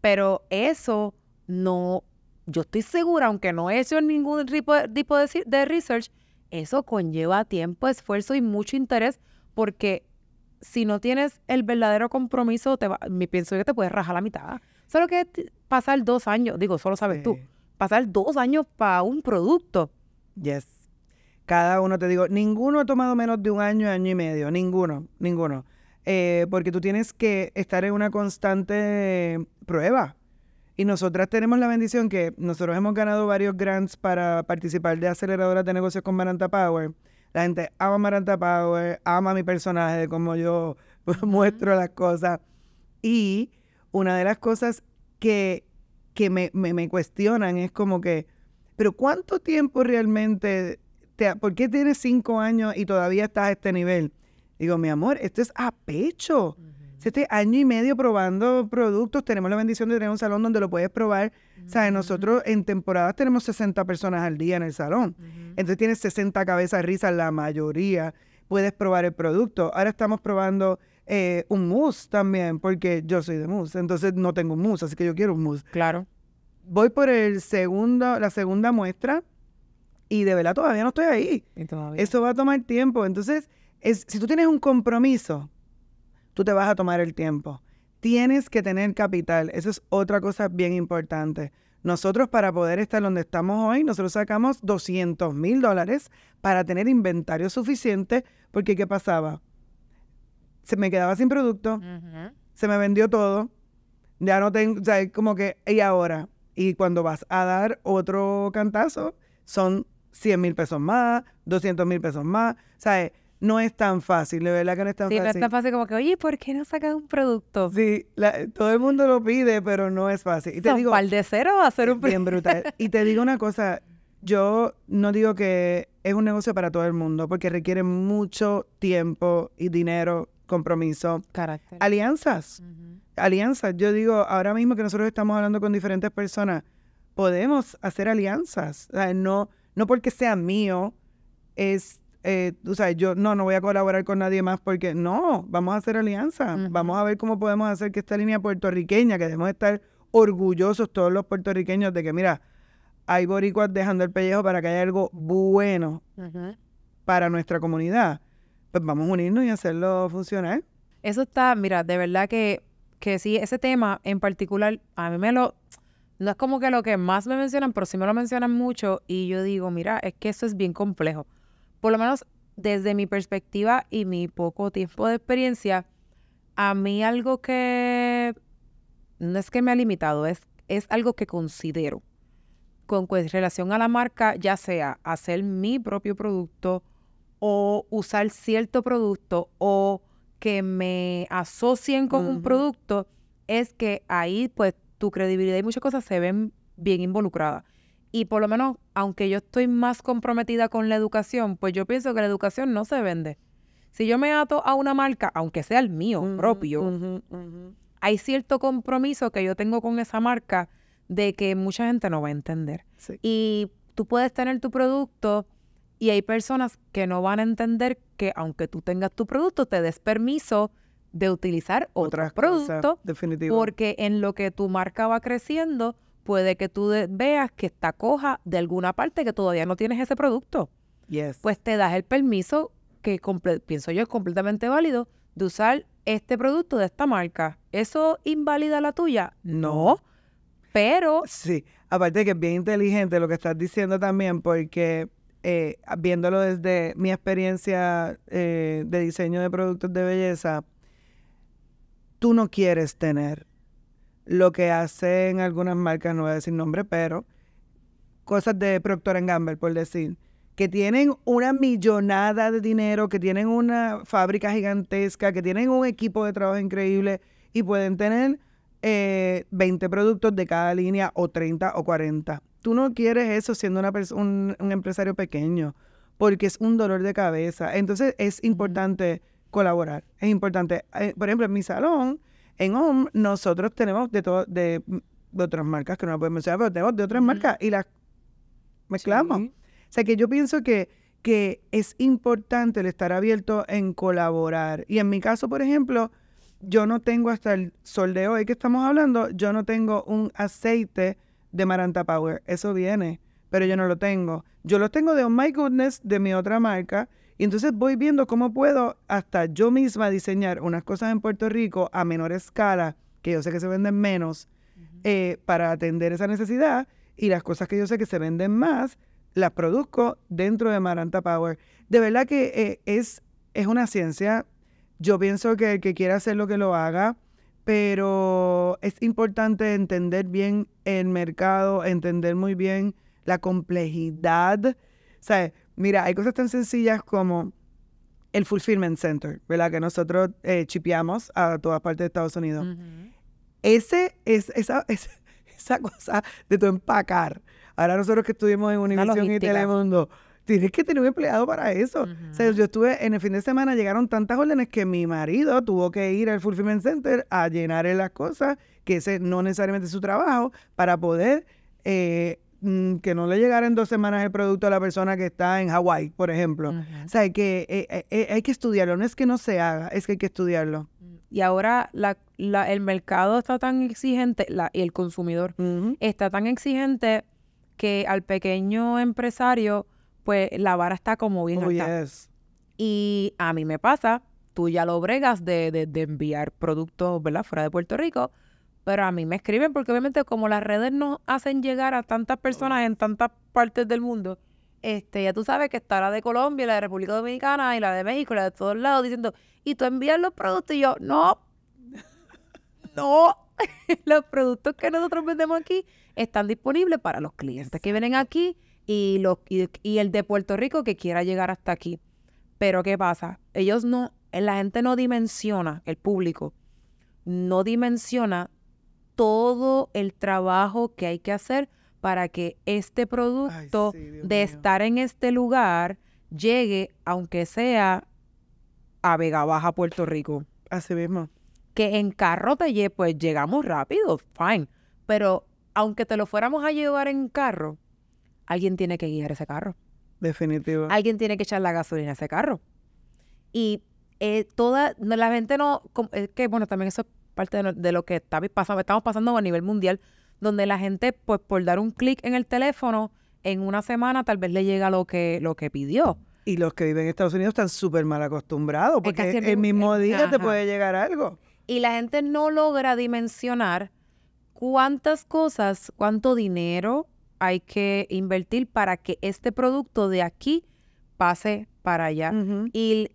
S1: Pero eso no, yo estoy segura, aunque no he hecho ningún tipo, de, research, eso conlleva tiempo, esfuerzo y mucho interés porque si no tienes el verdadero compromiso, te va, me pienso que te puedes rajar la mitad. Solo que pasar dos años,
S2: digo, solo sabes tú, pasar dos años para un producto. Yes. Cada uno, te digo, ninguno ha tomado menos de un año, año y medio, ninguno, ninguno. Eh, porque tú tienes que estar en una constante prueba. Y nosotras tenemos la bendición que nosotros hemos ganado varios grants para participar de aceleradoras de negocios con Maranta Power. La gente ama Maranta Power, ama mi personaje, de cómo yo muestro las cosas. Y una de las cosas que, me cuestionan es como que, pero ¿cuánto tiempo realmente ¿por qué tienes cinco años y todavía estás a este nivel? Digo, mi amor, esto es a pecho. Si Este año y medio probando productos, tenemos la bendición de tener un salón donde lo puedes probar. nosotros en temporadas tenemos 60 personas al día en el salón. Entonces tienes 60 cabezas risas, la mayoría. Puedes probar el producto. Ahora estamos probando eh, un mousse también, porque yo soy de mousse. Entonces no tengo un mousse, así que yo quiero un mousse. Claro. Voy por el segundo, la segunda muestra y de verdad todavía no estoy ahí. Eso va a tomar tiempo. Entonces, es, si tú tienes un compromiso, tú te vas a tomar el tiempo. Tienes que tener capital. Eso es otra cosa bien importante. Nosotros para poder estar donde estamos hoy, nosotros sacamos 200 mil dólares para tener inventario suficiente, porque ¿qué pasaba? Se me quedaba sin producto, se me vendió todo, ya no tengo, o sea, como que, ¿y ahora? Y cuando vas a dar otro cantazo, son 100 mil pesos más, 200 mil pesos más. ¿Sabes? No es tan fácil, de verdad que no es tan fácil. Sí, no es tan
S1: fácil como que, oye, ¿por qué no sacas un producto?
S2: Sí, todo el mundo lo pide, pero no es fácil. Y te digo, pal de cero va a ser un Bien brutal. y te digo una cosa, yo no digo que es un negocio para todo el mundo, porque requiere mucho tiempo y dinero, compromiso. Carácter. Alianzas. Alianzas. Yo digo, ahora mismo que nosotros estamos hablando con diferentes personas, podemos hacer alianzas. O no no porque sea mío, es, eh, tú sabes, yo no, no voy a colaborar con nadie más porque no, vamos a hacer alianza, vamos a ver cómo podemos hacer que esta línea puertorriqueña, que debemos estar orgullosos todos los puertorriqueños de que, mira, hay boricuas dejando el pellejo para que haya algo bueno para nuestra comunidad. Pues vamos a unirnos y hacerlo funcionar.
S1: Eso está, mira, de verdad que, que sí, ese tema en particular, a mí me lo no es como que lo que más me mencionan, pero sí me lo mencionan mucho y yo digo, mira, es que eso es bien complejo. Por lo menos desde mi perspectiva y mi poco tiempo de experiencia, a mí algo que no es que me ha limitado, es, es algo que considero con relación a la marca, ya sea hacer mi propio producto o usar cierto producto o que me asocien con un producto, es que ahí pues tu credibilidad y muchas cosas se ven bien involucradas. Y por lo menos, aunque yo estoy más comprometida con la educación, pues yo pienso que la educación no se vende. Si yo me ato a una marca, aunque sea el mío propio, hay cierto compromiso que yo tengo con esa marca de que mucha gente no va a entender. Y tú puedes tener tu producto y hay personas que no van a entender que aunque tú tengas tu producto, te des permiso de utilizar otros productos. Porque en lo que tu marca va creciendo, puede que tú veas que está coja de alguna parte que todavía no tienes ese producto. Yes. Pues te das el permiso, que pienso yo es completamente válido, de usar este producto de esta marca. ¿Eso invalida la tuya?
S2: No. Pero. Sí, aparte que es bien inteligente lo que estás diciendo también, porque eh, viéndolo desde mi experiencia eh, de diseño de productos de belleza, tú no quieres tener. Lo que hacen algunas marcas, no voy a decir nombre, pero cosas de Procter Gamble, por decir, que tienen una millonada de dinero, que tienen una fábrica gigantesca, que tienen un equipo de trabajo increíble y pueden tener 20 eh, productos de cada línea o 30 o 40. Tú no quieres eso siendo un empresario pequeño, porque es un dolor de cabeza. Entonces es importante colaborar. Es importante. Eh, por ejemplo, en mi salón, en OM, nosotros tenemos de todo, de, otras marcas que no podemos mencionar, pero tenemos de otras marcas y las mezclamos. O sea que yo pienso que, que es importante el estar abierto en colaborar. Y en mi caso, por ejemplo, yo no tengo hasta el sol de hoy que estamos hablando, yo no tengo un aceite de Maranta Power. Eso viene, pero yo no lo tengo. Yo lo tengo de Oh My Goodness, de mi otra marca, y entonces voy viendo cómo puedo hasta yo misma diseñar unas cosas en Puerto Rico a menor escala, que yo sé que se venden menos, eh, para atender esa necesidad. Y las cosas que yo sé que se venden más, las produzco dentro de Maranta Power. De verdad que eh, es, es una ciencia. Yo pienso que el que quiera hacer lo que lo haga, pero es importante entender bien el mercado, entender muy bien la complejidad. O Mira, hay cosas tan sencillas como el Fulfillment Center, ¿verdad? Que nosotros eh, chipeamos a todas partes de Estados Unidos. Ese, es, esa, esa cosa de tu empacar. Ahora nosotros que estuvimos en Univision y Telemundo, tienes que tener un empleado para eso. O sea, yo estuve, en el fin de semana llegaron tantas órdenes que mi marido tuvo que ir al Fulfillment Center a llenar las cosas, que ese no necesariamente es su trabajo, para poder eh, Mm, que no le llegara en dos semanas el producto a la persona que está en Hawái, por ejemplo. O sea, hay que, eh, eh, eh, hay que estudiarlo, no es que no se haga, es que hay que estudiarlo. Y
S1: ahora el mercado está tan exigente, y el consumidor está tan exigente que al pequeño empresario, pues la vara está como bien oh, alta. Y a mí me pasa, tú ya lo bregas de, enviar productos, ¿verdad?, fuera de Puerto Rico, pero a mí me escriben porque obviamente como las redes nos hacen llegar a tantas personas en tantas partes del mundo, este, ya tú sabes que está la de Colombia, la de República Dominicana y la de México, la de todos lados diciendo, y tú envías los productos y yo, no, no, los productos que nosotros vendemos aquí están disponibles para los clientes que vienen aquí y, los, y el de Puerto Rico que quiera llegar hasta aquí. Pero ¿qué pasa? Ellos no, la gente no dimensiona, el público no dimensiona todo el trabajo que hay que hacer para que este producto de estar en este lugar llegue, aunque sea a Vega Baja, Puerto Rico. Así mismo. Que en carro te pues llegamos rápido, fine. Pero aunque te lo fuéramos a llevar en carro, alguien tiene que guiar ese carro. Definitivo. Alguien tiene que echar la gasolina a ese carro. Y eh, toda, la gente no, es que bueno, también eso es parte de, lo que está pasando, estamos pasando a nivel mundial, donde la gente, pues por dar un clic en el teléfono, en una semana tal vez le llega lo que, lo que pidió.
S2: Y los que viven en Estados Unidos están súper mal acostumbrados, porque el, mismo día te puede llegar algo.
S1: Y la gente no logra dimensionar cuántas cosas, cuánto dinero hay que invertir para que este producto de aquí pase para allá. y,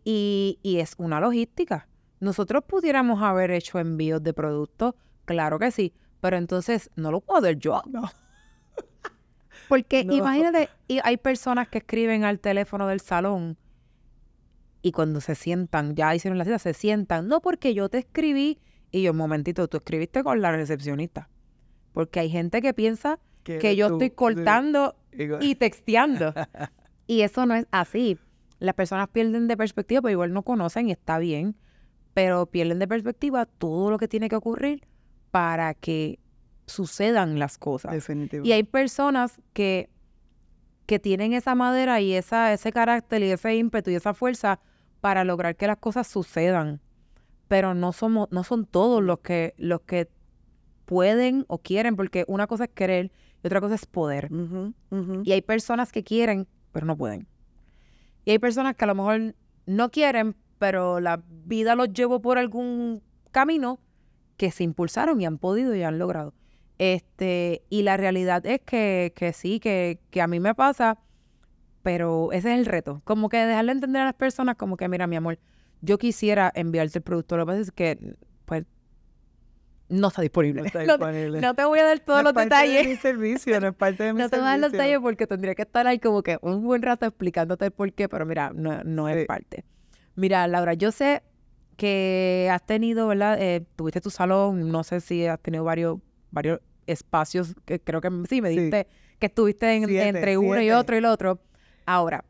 S1: y es una logística. Nosotros pudiéramos haber hecho envíos de productos, claro que sí, pero entonces no lo puedo hacer yo. Porque imagínate, hay personas que escriben al teléfono del salón y cuando se sientan, ya hicieron la cita, se sientan, no porque yo te escribí y yo, un momentito, tú escribiste con la recepcionista. Porque hay gente que piensa
S2: que, yo estoy cortando y
S1: texteando. y eso no es así. Las personas pierden de perspectiva, pero igual no conocen y está bien pero pierden de perspectiva todo lo que tiene que ocurrir para que sucedan las cosas. Definitivo. Y hay personas que, que tienen esa madera y esa, ese carácter y ese ímpetu y esa fuerza para lograr que las cosas sucedan. Pero no somos, no son todos los que, los que pueden o quieren, porque una cosa es querer y otra cosa es poder. Y hay personas que quieren, pero no pueden. Y hay personas que a lo mejor no quieren, pero la vida los llevó por algún camino que se impulsaron y han podido y han logrado. Este, y la realidad es que, que sí, que, a mí me pasa, pero ese es el reto. Como que dejarle entender a las personas, como que, mira, mi amor, yo quisiera enviarte el producto. Lo que pasa es que, pues, no está disponible. No, te voy a dar todos los detalles. De mi servicio, no es parte de mi No te voy a dar los detalles porque tendría que estar ahí como que un buen rato explicándote por qué, pero mira, no, no es parte. Mira, Laura, yo sé que has tenido, ¿verdad? Eh, tuviste tu salón, no sé si has tenido varios, varios espacios, que creo que sí, me diste que estuviste entre uno y otro y el otro. Ahora,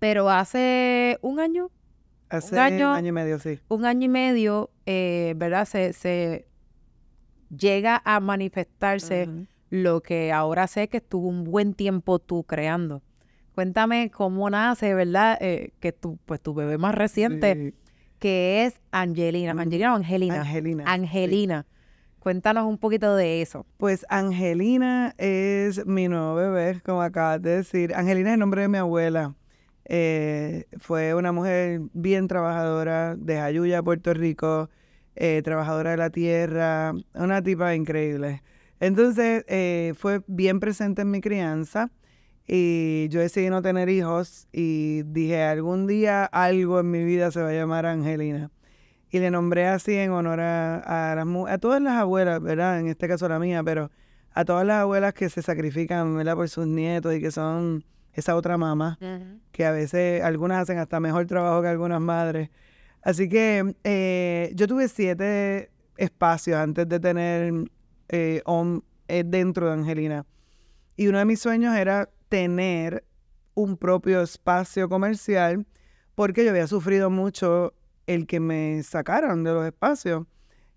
S1: pero hace un año.
S2: Hace un año, y medio, sí.
S1: Un año y medio, eh, ¿verdad? Se, llega a manifestarse lo que ahora sé que estuvo un buen tiempo tú creando. Cuéntame cómo nace, ¿verdad? Eh, que tu, pues tu bebé más reciente, que es Angelina. ¿Angelina o Angelina?
S2: Angelina. Angelina. Cuéntanos un poquito de eso. Pues Angelina es mi nuevo bebé, como acabas de decir. Angelina es el nombre de mi abuela. Eh, fue una mujer bien trabajadora de Jayuya, Puerto Rico, eh, trabajadora de la tierra, una tipa increíble. Entonces, fue bien presente en mi crianza. Y yo decidí no tener hijos y dije, algún día algo en mi vida se va a llamar Angelina. Y le nombré así en honor a, a, todas las abuelas, ¿verdad? En este caso la mía, pero a todas las abuelas que se sacrifican, Por sus nietos y que son esa otra mamá, que a veces algunas hacen hasta mejor trabajo que algunas madres. Así que eh, yo tuve siete espacios antes de tener eh, eh, dentro de Angelina. Y uno de mis sueños era tener un propio espacio comercial porque yo había sufrido mucho el que me sacaran de los espacios.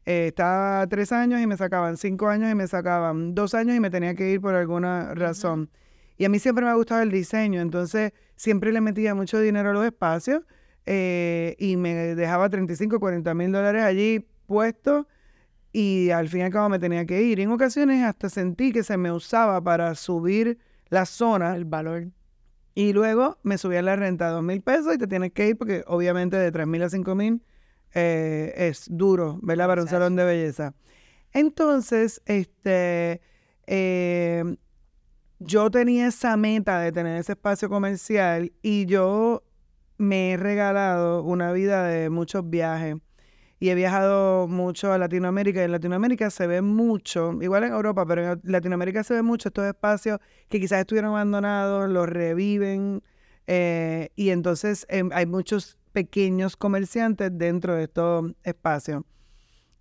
S2: Eh, estaba tres años y me sacaban, cinco años y me sacaban, dos años y me tenía que ir por alguna razón. Y a mí siempre me ha gustado el diseño, entonces siempre le metía mucho dinero a los espacios eh, y me dejaba 35, 40 mil dólares allí puesto y al fin y al cabo me tenía que ir. en ocasiones hasta sentí que se me usaba para subir la zona. El valor. Y luego me subían la renta a dos mil pesos y te tienes que ir porque obviamente de tres mil a cinco mil eh, es duro, ¿verdad? Para un salón de belleza. Entonces, este, eh, yo tenía esa meta de tener ese espacio comercial y yo me he regalado una vida de muchos viajes, y he viajado mucho a Latinoamérica y en Latinoamérica se ve mucho, igual en Europa, pero en Latinoamérica se ve mucho estos espacios que quizás estuvieron abandonados, los reviven eh, y entonces em, hay muchos pequeños comerciantes dentro de estos espacios.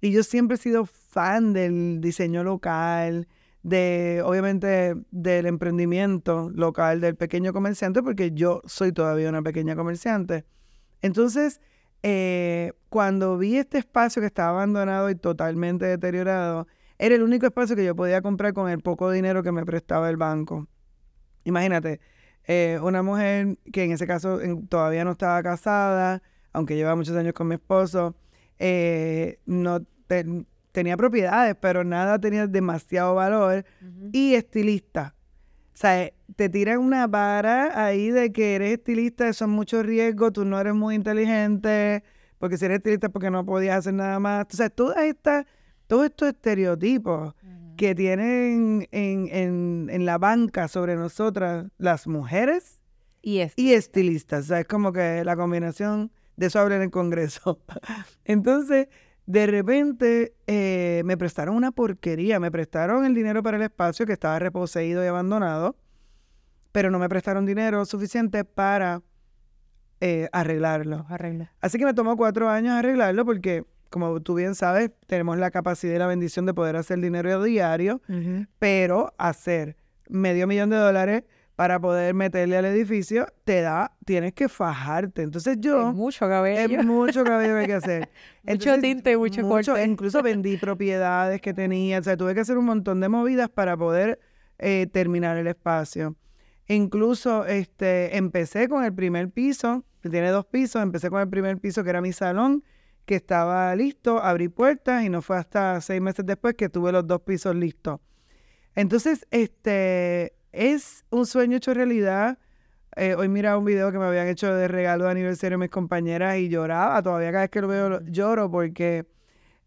S2: Y yo siempre he sido fan del diseño local, de obviamente del emprendimiento local del pequeño comerciante, porque yo soy todavía una pequeña comerciante. Entonces, eh, cuando vi este espacio que estaba abandonado y totalmente deteriorado, era el único espacio que yo podía comprar con el poco dinero que me prestaba el banco. Imagínate, eh, una mujer que en ese caso todavía no estaba casada, aunque llevaba muchos años con mi esposo, eh, no tenía propiedades, pero nada tenía demasiado valor y estilista. O sea, eh, te tiran una vara ahí de que eres estilista, eso es mucho riesgo, tú no eres muy inteligente, porque si eres estilista porque no podías hacer nada más. O sea, todas estas, todos estos estereotipos que tienen en, la banca sobre nosotras, las mujeres y, estilistas. y estilistas. O sea, es como que la combinación de eso habla en el Congreso. Entonces, de repente eh, me prestaron una porquería, me prestaron el dinero para el espacio que estaba reposeído y abandonado, pero no me prestaron dinero suficiente para eh, arreglarlo. Así que me tomó cuatro años arreglarlo porque, como tú bien sabes, tenemos la capacidad y la bendición de poder hacer dinero diario, pero hacer medio millón de dólares para poder meterle al edificio, te da, tienes que fajarte. Entonces yo... Es mucho cabello. Es mucho cabello hay que hacer. mucho tinte, mucho, Incluso vendí propiedades que tenía. O sea, tuve que hacer un montón de movidas para poder eh, terminar el espacio. Incluso este, empecé con el primer piso, que tiene dos pisos, empecé con el primer piso que era mi salón, que estaba listo, abrí puertas y no fue hasta seis meses después que tuve los dos pisos listos. Entonces, este, es un sueño hecho realidad. Eh, hoy miraba un video que me habían hecho de regalo de aniversario mis compañeras y lloraba. Todavía cada vez que lo veo lloro porque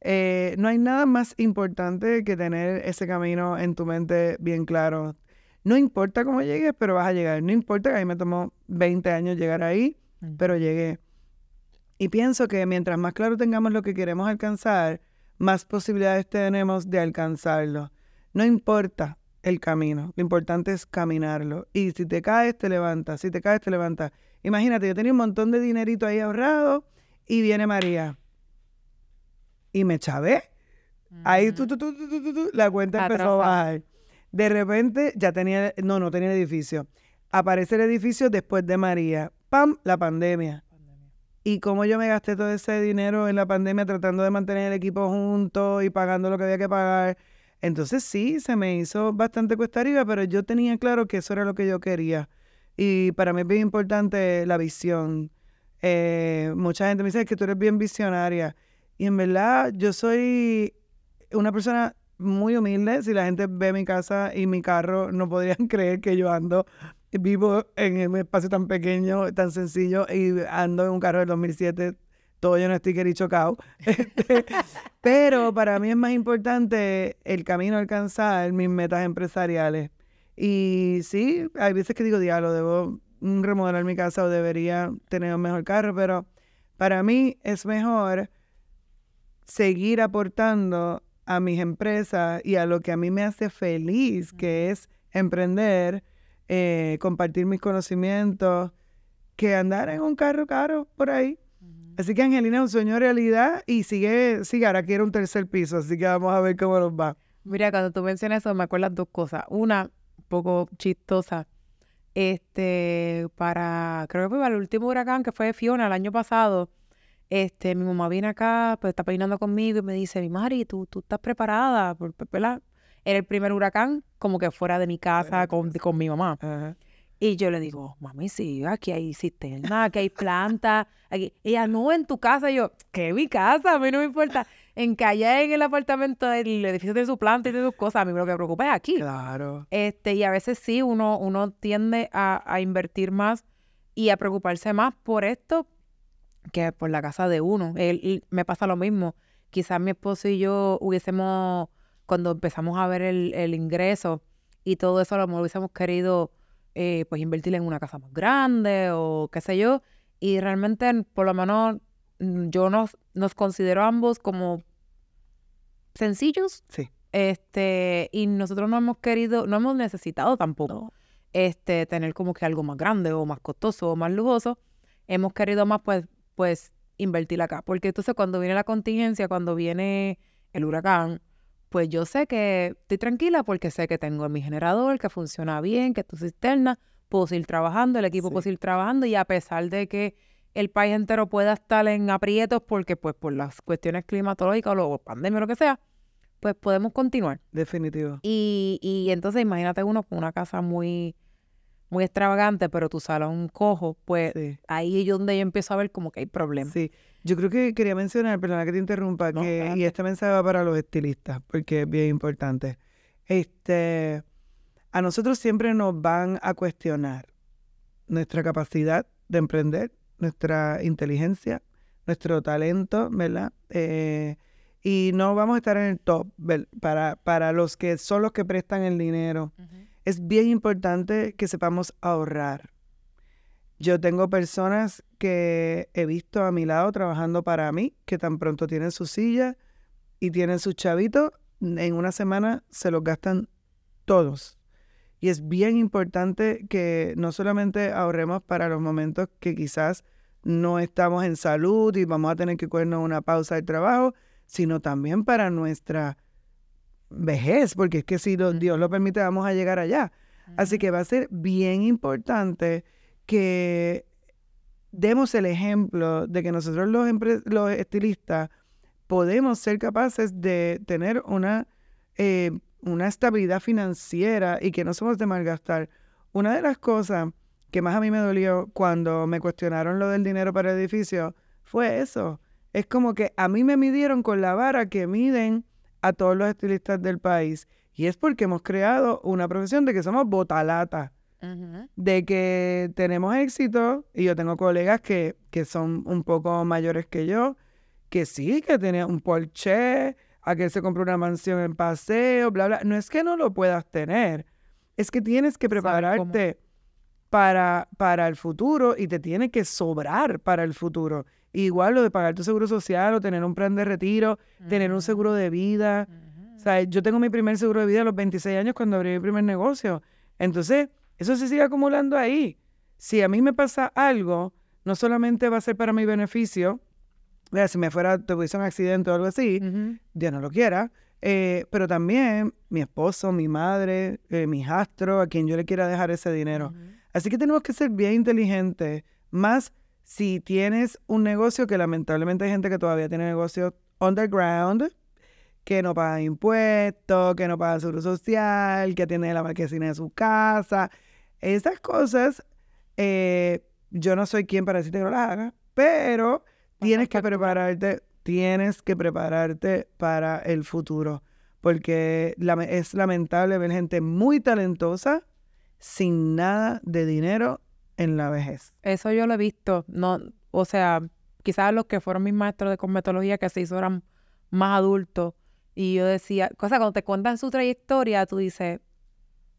S2: eh, no hay nada más importante que tener ese camino en tu mente bien claro. No importa cómo llegues, pero vas a llegar. No importa que a mí me tomó 20 años llegar ahí, mm. pero llegué. Y pienso que mientras más claro tengamos lo que queremos alcanzar, más posibilidades tenemos de alcanzarlo. No importa el camino. Lo importante es caminarlo. Y si te caes, te levantas. Si te caes, te levantas. Imagínate, yo tenía un montón de dinerito ahí ahorrado y viene María. Y me chavé. Ahí la cuenta empezó a bajar. De repente ya tenía, no, no tenía edificio. Aparece el edificio después de María. ¡Pam! La pandemia. Y como yo me gasté todo ese dinero en la pandemia tratando de mantener el equipo junto y pagando lo que había que pagar entonces sí, se me hizo bastante cuesta arriba, pero yo tenía claro que eso era lo que yo quería. Y para mí es bien importante la visión. Eh, mucha gente me dice que tú eres bien visionaria. Y en verdad, yo soy una persona muy humilde. Si la gente ve mi casa y mi carro, no podrían creer que yo ando, vivo en un espacio tan pequeño, tan sencillo, y ando en un carro del 2007 todo no estoy estoy y chocado. Este, pero para mí es más importante el camino a alcanzar mis metas empresariales. Y sí, hay veces que digo, diablo, debo remodelar mi casa o debería tener un mejor carro, pero para mí es mejor seguir aportando a mis empresas y a lo que a mí me hace feliz, que es emprender, eh, compartir mis conocimientos, que andar en un carro caro por ahí. Así que Angelina es un sueño realidad y sigue, sigue, ahora quiere un tercer piso, así que vamos a ver cómo nos va. Mira, cuando tú mencionas eso, me acuerdas dos cosas. Una,
S1: un poco chistosa. Este, para, creo que fue para el último huracán que fue Fiona el año pasado. Este, mi mamá viene acá, pues está peinando conmigo y me dice, mi Mari, tú, tú estás preparada, pues, ¿verdad? Era el primer huracán, como que fuera de mi casa, con, con mi mamá. Ajá. Y yo le digo, mami, sí, aquí hay cisterna, aquí hay planta. Aquí. Ella, no, en tu casa. yo, que mi casa, a mí no me importa. En allá en el apartamento el edificio tiene su planta y tiene sus cosas, a mí lo que me preocupa es aquí. Claro. Este, y a veces sí, uno, uno tiende a, invertir más y a preocuparse más por esto que por la casa de uno. Él, me pasa lo mismo. Quizás mi esposo y yo hubiésemos, cuando empezamos a ver el, el ingreso y todo eso, lo hubiésemos querido eh, pues invertir en una casa más grande o qué sé yo. Y realmente, por lo menos, yo nos, nos considero ambos como sencillos. Sí. Este, y nosotros no hemos querido, no hemos necesitado tampoco este, tener como que algo más grande o más costoso o más lujoso. Hemos querido más, pues, pues, invertir acá. Porque entonces cuando viene la contingencia, cuando viene el huracán, pues yo sé que estoy tranquila porque sé que tengo mi generador, que funciona bien, que tu cisterna, puedo seguir trabajando, el equipo puedo puede seguir trabajando y a pesar de que el país entero pueda estar en aprietos porque pues por las cuestiones climatológicas o luego pandemia o lo que sea, pues podemos continuar.
S2: Definitivo.
S1: Y, y entonces imagínate uno con una casa muy muy extravagante, pero tu salón cojo, pues ahí
S2: es donde yo empiezo a ver como que hay problemas. Sí, yo creo que quería mencionar, perdona que te interrumpa, que, y este mensaje va para los estilistas, porque es bien importante. Este, a nosotros siempre nos van a cuestionar nuestra capacidad de emprender, nuestra inteligencia, nuestro talento, ¿verdad? Eh, y no vamos a estar en el top para, para los que son los que prestan el dinero. Es bien importante que sepamos ahorrar. Yo tengo personas que he visto a mi lado trabajando para mí, que tan pronto tienen su silla y tienen sus chavitos, en una semana se los gastan todos. Y es bien importante que no solamente ahorremos para los momentos que quizás no estamos en salud y vamos a tener que cogernos una pausa de trabajo, sino también para nuestra vejez, porque es que si Dios lo permite vamos a llegar allá. Así que va a ser bien importante que demos el ejemplo de que nosotros los, estilistas podemos ser capaces de tener una, eh, una estabilidad financiera y que no somos de malgastar. Una de las cosas que más a mí me dolió cuando me cuestionaron lo del dinero para el edificio fue eso. Es como que a mí me midieron con la vara que miden a todos los estilistas del país. Y es porque hemos creado una profesión de que somos botalata de que tenemos éxito y yo tengo colegas que, que son un poco mayores que yo, que sí, que tienen un Porsche, a que se compró una mansión en paseo, bla, bla. No es que no lo puedas tener, es que tienes que prepararte para, para el futuro y te tiene que sobrar para el futuro. Igual lo de pagar tu seguro social o tener un plan de retiro, tener un seguro de vida. O sea, yo tengo mi primer seguro de vida a los 26 años cuando abrí mi primer negocio. Entonces, eso se sigue acumulando ahí. Si a mí me pasa algo, no solamente va a ser para mi beneficio, si me fuera, tuviese un accidente o algo así, ya Dios no lo quiera, eh, pero también mi esposo, mi madre, mi eh, mis a quien yo le quiera dejar ese dinero. Así que tenemos que ser bien inteligentes, más si tienes un negocio, que lamentablemente hay gente que todavía tiene negocios underground, que no paga impuestos, que no paga seguro social, que tiene la marquesina de su casa, esas cosas, eh, yo no soy quien para decirte que no las hagas, pero tienes que prepararte, tienes que prepararte para el futuro, porque es lamentable ver gente muy talentosa sin nada de dinero en la vejez.
S1: Eso yo lo he visto, no, o sea, quizás los que fueron mis maestros de cosmetología que se hizo eran más adultos y yo decía, cosa cuando te cuentan su trayectoria, tú dices,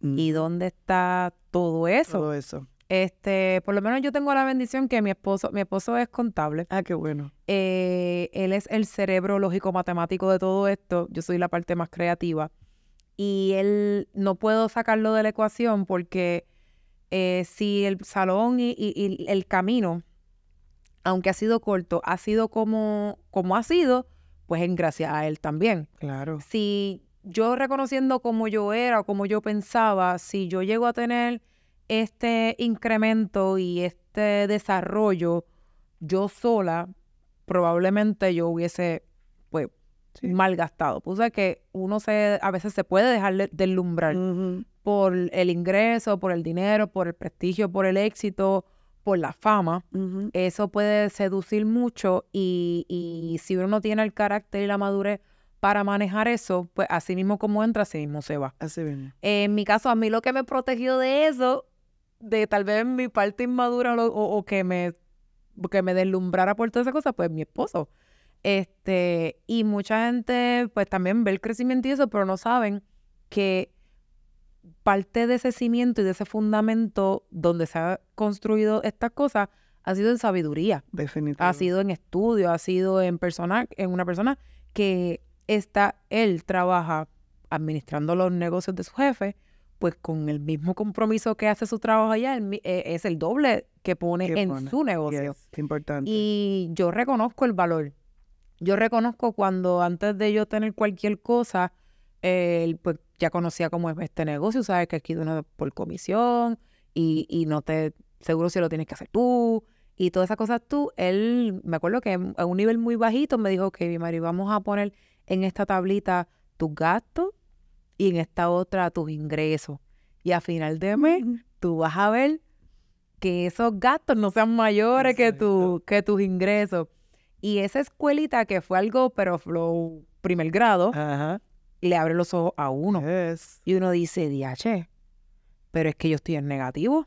S1: ¿Y mm. dónde está todo eso? Todo eso. Este, por lo menos yo tengo la bendición que mi esposo, mi esposo es contable. Ah, qué bueno. Eh, él es el cerebro lógico matemático de todo esto. Yo soy la parte más creativa. Y él no puedo sacarlo de la ecuación porque eh, si el salón y, el camino, aunque ha sido corto, ha sido como, como ha sido, pues en gracias a él también. Claro. Si yo reconociendo cómo yo era o cómo yo pensaba, si yo llego a tener este incremento y este desarrollo yo sola, probablemente yo hubiese pues malgastado. Pues que uno se a veces se puede dejar deslumbrar por el ingreso, por el dinero, por el prestigio, por el éxito, por la fama. Eso puede seducir mucho y, y si uno no tiene el carácter y la madurez para manejar eso, pues así mismo como entra, así mismo se va. Así mismo. en mi caso, a mí lo que me protegió de eso, de tal vez mi parte inmadura o, que me que me deslumbrara por toda esa cosa, pues mi esposo. Este, y mucha gente, pues también ve el crecimiento y eso, pero no saben que parte de ese cimiento y de ese fundamento donde se ha construido estas cosas ha sido en sabiduría. Definitivamente. Ha sido en estudio, ha sido en persona, en una persona que está, él trabaja administrando los negocios de su jefe, pues con el mismo compromiso que hace su trabajo allá, eh, es el doble que pone en su negocio. importante. Y yo reconozco el valor. Yo reconozco cuando antes de yo tener cualquier cosa, él eh, pues ya conocía cómo es este negocio, sabes que aquí uno por comisión y, no te, seguro si lo tienes que hacer tú y todas esas cosas tú, él, me acuerdo que a un nivel muy bajito me dijo, ok, Mari, vamos a poner en esta tablita tus gastos y en esta otra tus ingresos. Y a final de mes tú vas a ver que esos gastos no sean mayores que, tu, que tus ingresos. Y esa escuelita que fue algo, pero flow primer grado, le abre los ojos a uno. Y uno dice, diache, pero es que yo estoy en negativo.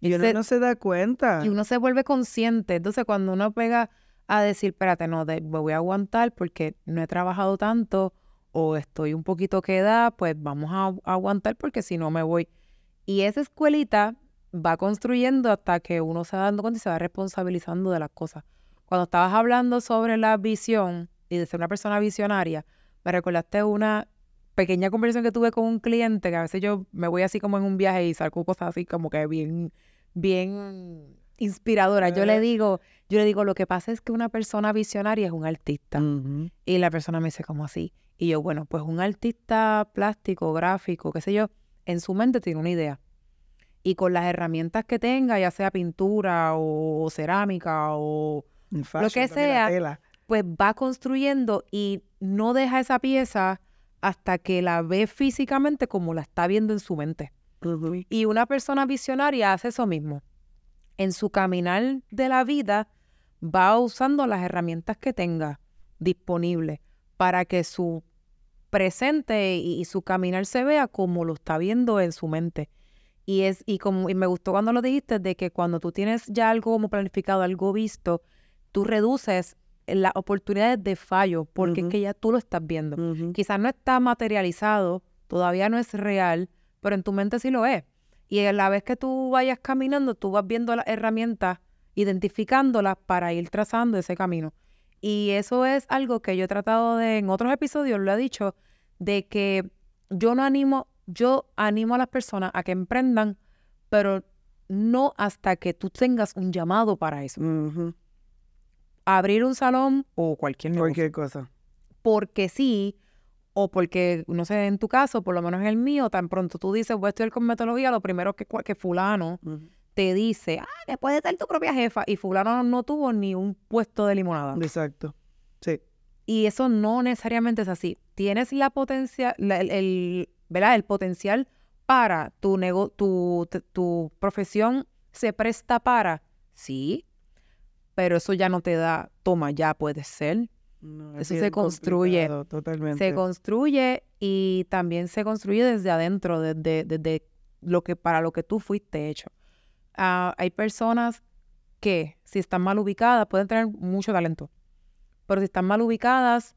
S1: Y, uno no se da cuenta. Y uno se vuelve consciente. Entonces, cuando uno pega a decir, espérate, no, me voy a aguantar porque no he trabajado tanto o estoy un poquito quedada, pues vamos a, aguantar porque si no me voy. Y esa escuelita va construyendo hasta que uno se va dando cuenta y se va responsabilizando de las cosas. Cuando estabas hablando sobre la visión y de ser una persona visionaria, me recordaste una pequeña conversación que tuve con un cliente, que a veces yo me voy así como en un viaje y salgo cosas así como que bien, bien inspiradora. Yo le eh. digo, yo le digo, lo que pasa es que una persona visionaria es un artista. Y la persona me dice, ¿cómo así? Y yo, bueno, pues un artista plástico, gráfico, qué sé yo, en su mente tiene una idea. Y con las herramientas que tenga, ya sea pintura o cerámica o lo que sea, pues va construyendo y no deja esa pieza hasta que la ve físicamente como la está viendo en su mente. Y una persona visionaria hace eso mismo en su caminar de la vida va usando las herramientas que tenga disponible para que su presente y, su caminar se vea como lo está viendo en su mente. Y es y como me gustó cuando lo dijiste de que cuando tú tienes ya algo como planificado, algo visto, tú reduces las oportunidades de fallo porque es que ya tú lo estás viendo. Quizás no está materializado, todavía no es real, pero en tu mente sí lo es. Y a la vez que tú vayas caminando, tú vas viendo las herramientas, identificándolas para ir trazando ese camino. Y eso es algo que yo he tratado de, en otros episodios lo he dicho, de que yo no animo, yo animo a las personas a que emprendan, pero no hasta que tú tengas un llamado para eso. Abrir un salón
S2: o cualquier, cualquier cosa.
S1: Porque sí, o porque, no sé, en tu caso, por lo menos en el mío, tan pronto tú dices, voy a estudiar cosmetología, lo primero que, que fulano te dice, ah, después de ser tu propia jefa, y fulano no tuvo ni un puesto de limonada.
S2: Exacto, sí.
S1: Y eso no necesariamente es así. Tienes la potencia, el, ¿verdad? El potencial para tu, negocio, tu, tu profesión se presta para, sí, pero eso ya no te da, toma, ya puede ser, eso se construye. Totalmente. Se construye y también se construye desde adentro, desde, desde lo que, para lo que tú fuiste hecho. Ah, hay personas que, si están mal ubicadas, pueden tener mucho talento, pero si están mal ubicadas,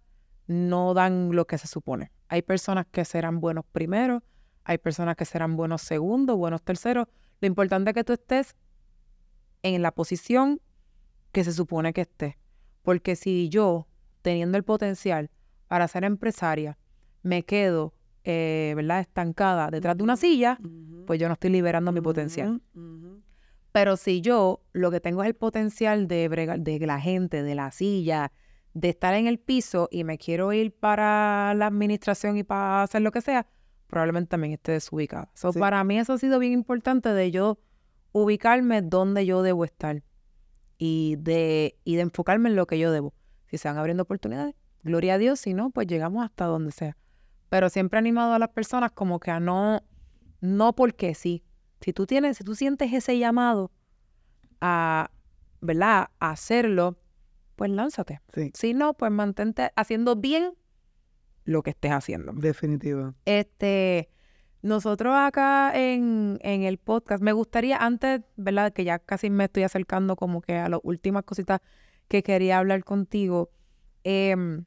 S1: no dan lo que se supone. Hay personas que serán buenos primero, hay personas que serán buenos segundos, buenos terceros. Lo importante es que tú estés en la posición que se supone que estés. Porque si yo teniendo el potencial para ser empresaria, me quedo, eh, ¿verdad?, estancada detrás de una silla, pues yo no estoy liberando mi potencial. Pero si yo lo que tengo es el potencial de, bregar, de la gente, de la silla, de estar en el piso y me quiero ir para la administración y para hacer lo que sea, probablemente también esté desubicada. Para mí eso ha sido bien importante de yo ubicarme donde yo debo estar y de, y de enfocarme en lo que yo debo. Si se van abriendo oportunidades, gloria a Dios, si no, pues llegamos hasta donde sea. Pero siempre he animado a las personas como que a no, no porque sí. Si tú tienes, si tú sientes ese llamado a, ¿verdad? hacerlo, pues lánzate. Si no, pues mantente haciendo bien
S2: lo que estés haciendo. definitiva
S1: Este, nosotros acá en, en, el podcast, me gustaría antes, ¿verdad? Que ya casi me estoy acercando como que a las últimas cositas que quería hablar contigo. Em,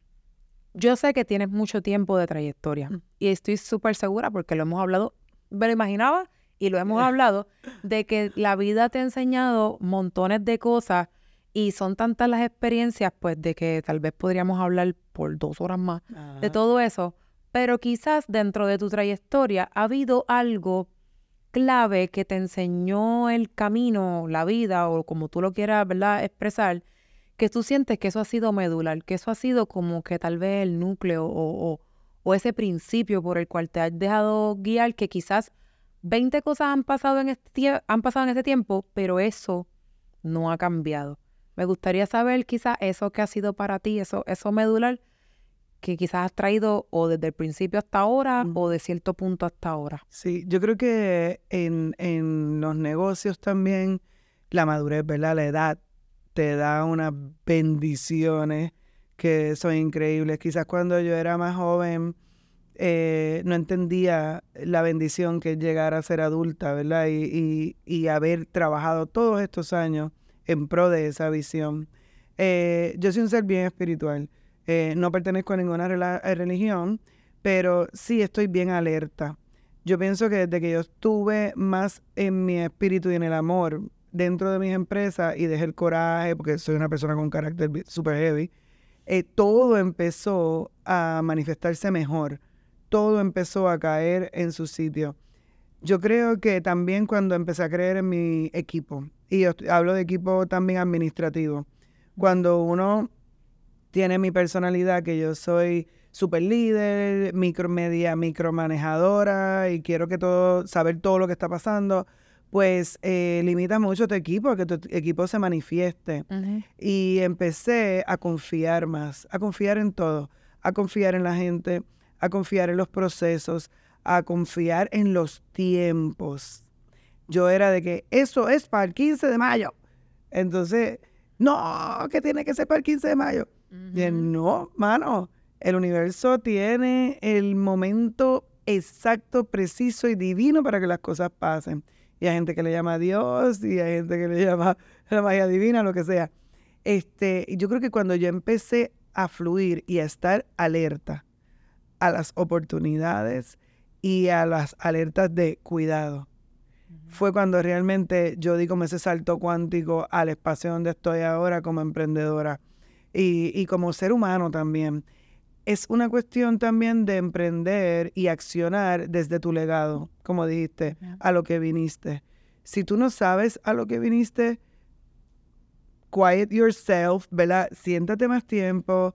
S1: yo sé que tienes mucho tiempo de trayectoria mm. y estoy súper segura porque lo hemos hablado, me lo imaginaba y lo hemos hablado, de que la vida te ha enseñado montones de cosas y son tantas las experiencias, pues de que tal vez podríamos hablar por dos horas más de todo eso, pero quizás dentro de tu trayectoria ha habido algo clave que te enseñó el camino, la vida o como tú lo quieras expresar, que tú sientes que eso ha sido medular, que eso ha sido como que tal vez el núcleo o, o, ese principio por el cual te has dejado guiar, que quizás 20 cosas han pasado en este, han pasado en este tiempo, pero eso no ha cambiado. Me gustaría saber quizás eso que ha sido para ti, eso, eso medular, que quizás has traído o desde el principio hasta ahora o de cierto punto hasta ahora. Sí, yo creo
S2: que en, en los negocios también la madurez, ¿verdad? La edad te da unas bendiciones que son increíbles. Quizás cuando yo era más joven eh, no entendía la bendición que es llegar a ser adulta, ¿verdad? Y, haber trabajado todos estos años en pro de esa visión. Eh, yo soy un ser bien espiritual, eh, no pertenezco a ninguna religión, pero sí estoy bien alerta. Yo pienso que desde que yo estuve más en mi espíritu y en el amor, dentro de mis empresas y dejé el coraje porque soy una persona con carácter super heavy, eh, todo empezó a manifestarse mejor, todo empezó a caer en su sitio. Yo creo que también cuando empecé a creer en mi equipo, y yo hablo de equipo también administrativo, cuando uno tiene mi personalidad, que yo soy super líder, ...micromedia, micromanejadora y quiero que todo, saber todo lo que está pasando, pues eh, limita mucho tu equipo, que tu equipo se manifieste. Y empecé a confiar más, a confiar en todo, a confiar en la gente, a confiar en los procesos, a confiar en los tiempos. Yo era de que eso es para el 15 de mayo. Entonces, no, que tiene que ser para el 15 de mayo. no, mano, el universo tiene el momento exacto, preciso y divino para que las cosas pasen y hay gente que le llama a Dios, y hay gente que le llama la magia divina, lo que sea. Este, yo creo que cuando yo empecé a fluir y a estar alerta a las oportunidades y a las alertas de cuidado, fue cuando realmente yo di como ese salto cuántico al espacio donde estoy ahora como emprendedora y, y como ser humano también es una cuestión también de emprender y accionar desde tu legado, como dijiste, a lo que viniste. Si tú no sabes a lo que viniste, quiet yourself, ¿verdad? Siéntate más tiempo,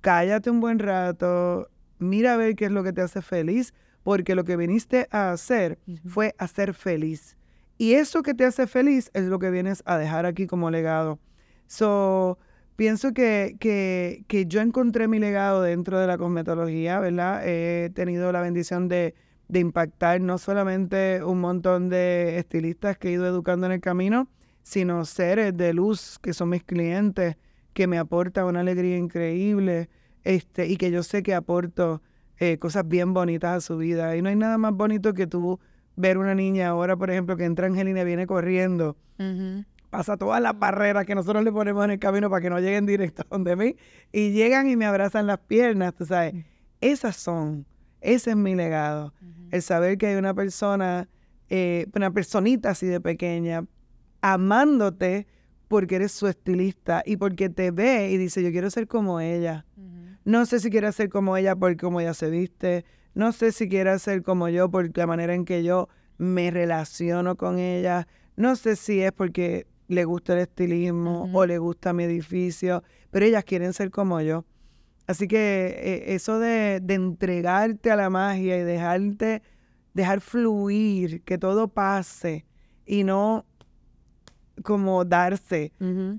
S2: cállate un buen rato, mira a ver qué es lo que te hace feliz, porque lo que viniste a hacer fue hacer feliz. Y eso que te hace feliz es lo que vienes a dejar aquí como legado. So, Pienso que, que, que, yo encontré mi legado dentro de la cosmetología, ¿verdad? He tenido la bendición de, de impactar no solamente un montón de estilistas que he ido educando en el camino, sino seres de luz que son mis clientes, que me aportan una alegría increíble este, y que yo sé que aporto eh, cosas bien bonitas a su vida. Y no hay nada más bonito que tú ver una niña ahora, por ejemplo, que entra Angelina y viene corriendo pasa todas las barreras que nosotros le ponemos en el camino para que no lleguen directo donde mí y llegan y me abrazan las piernas, tú sabes. Esas son, ese es mi legado. El saber que hay una persona, eh, una personita así de pequeña, amándote porque eres su estilista y porque te ve y dice, yo quiero ser como ella. No sé si quiero ser como ella por cómo ella se viste, no sé si quiero ser como yo por la manera en que yo me relaciono con ella, no sé si es porque le gusta el estilismo o le gusta mi edificio, pero ellas quieren ser como yo. Así que eh, eso de, entregarte a la magia y dejarte, dejar fluir, que todo pase y no como darse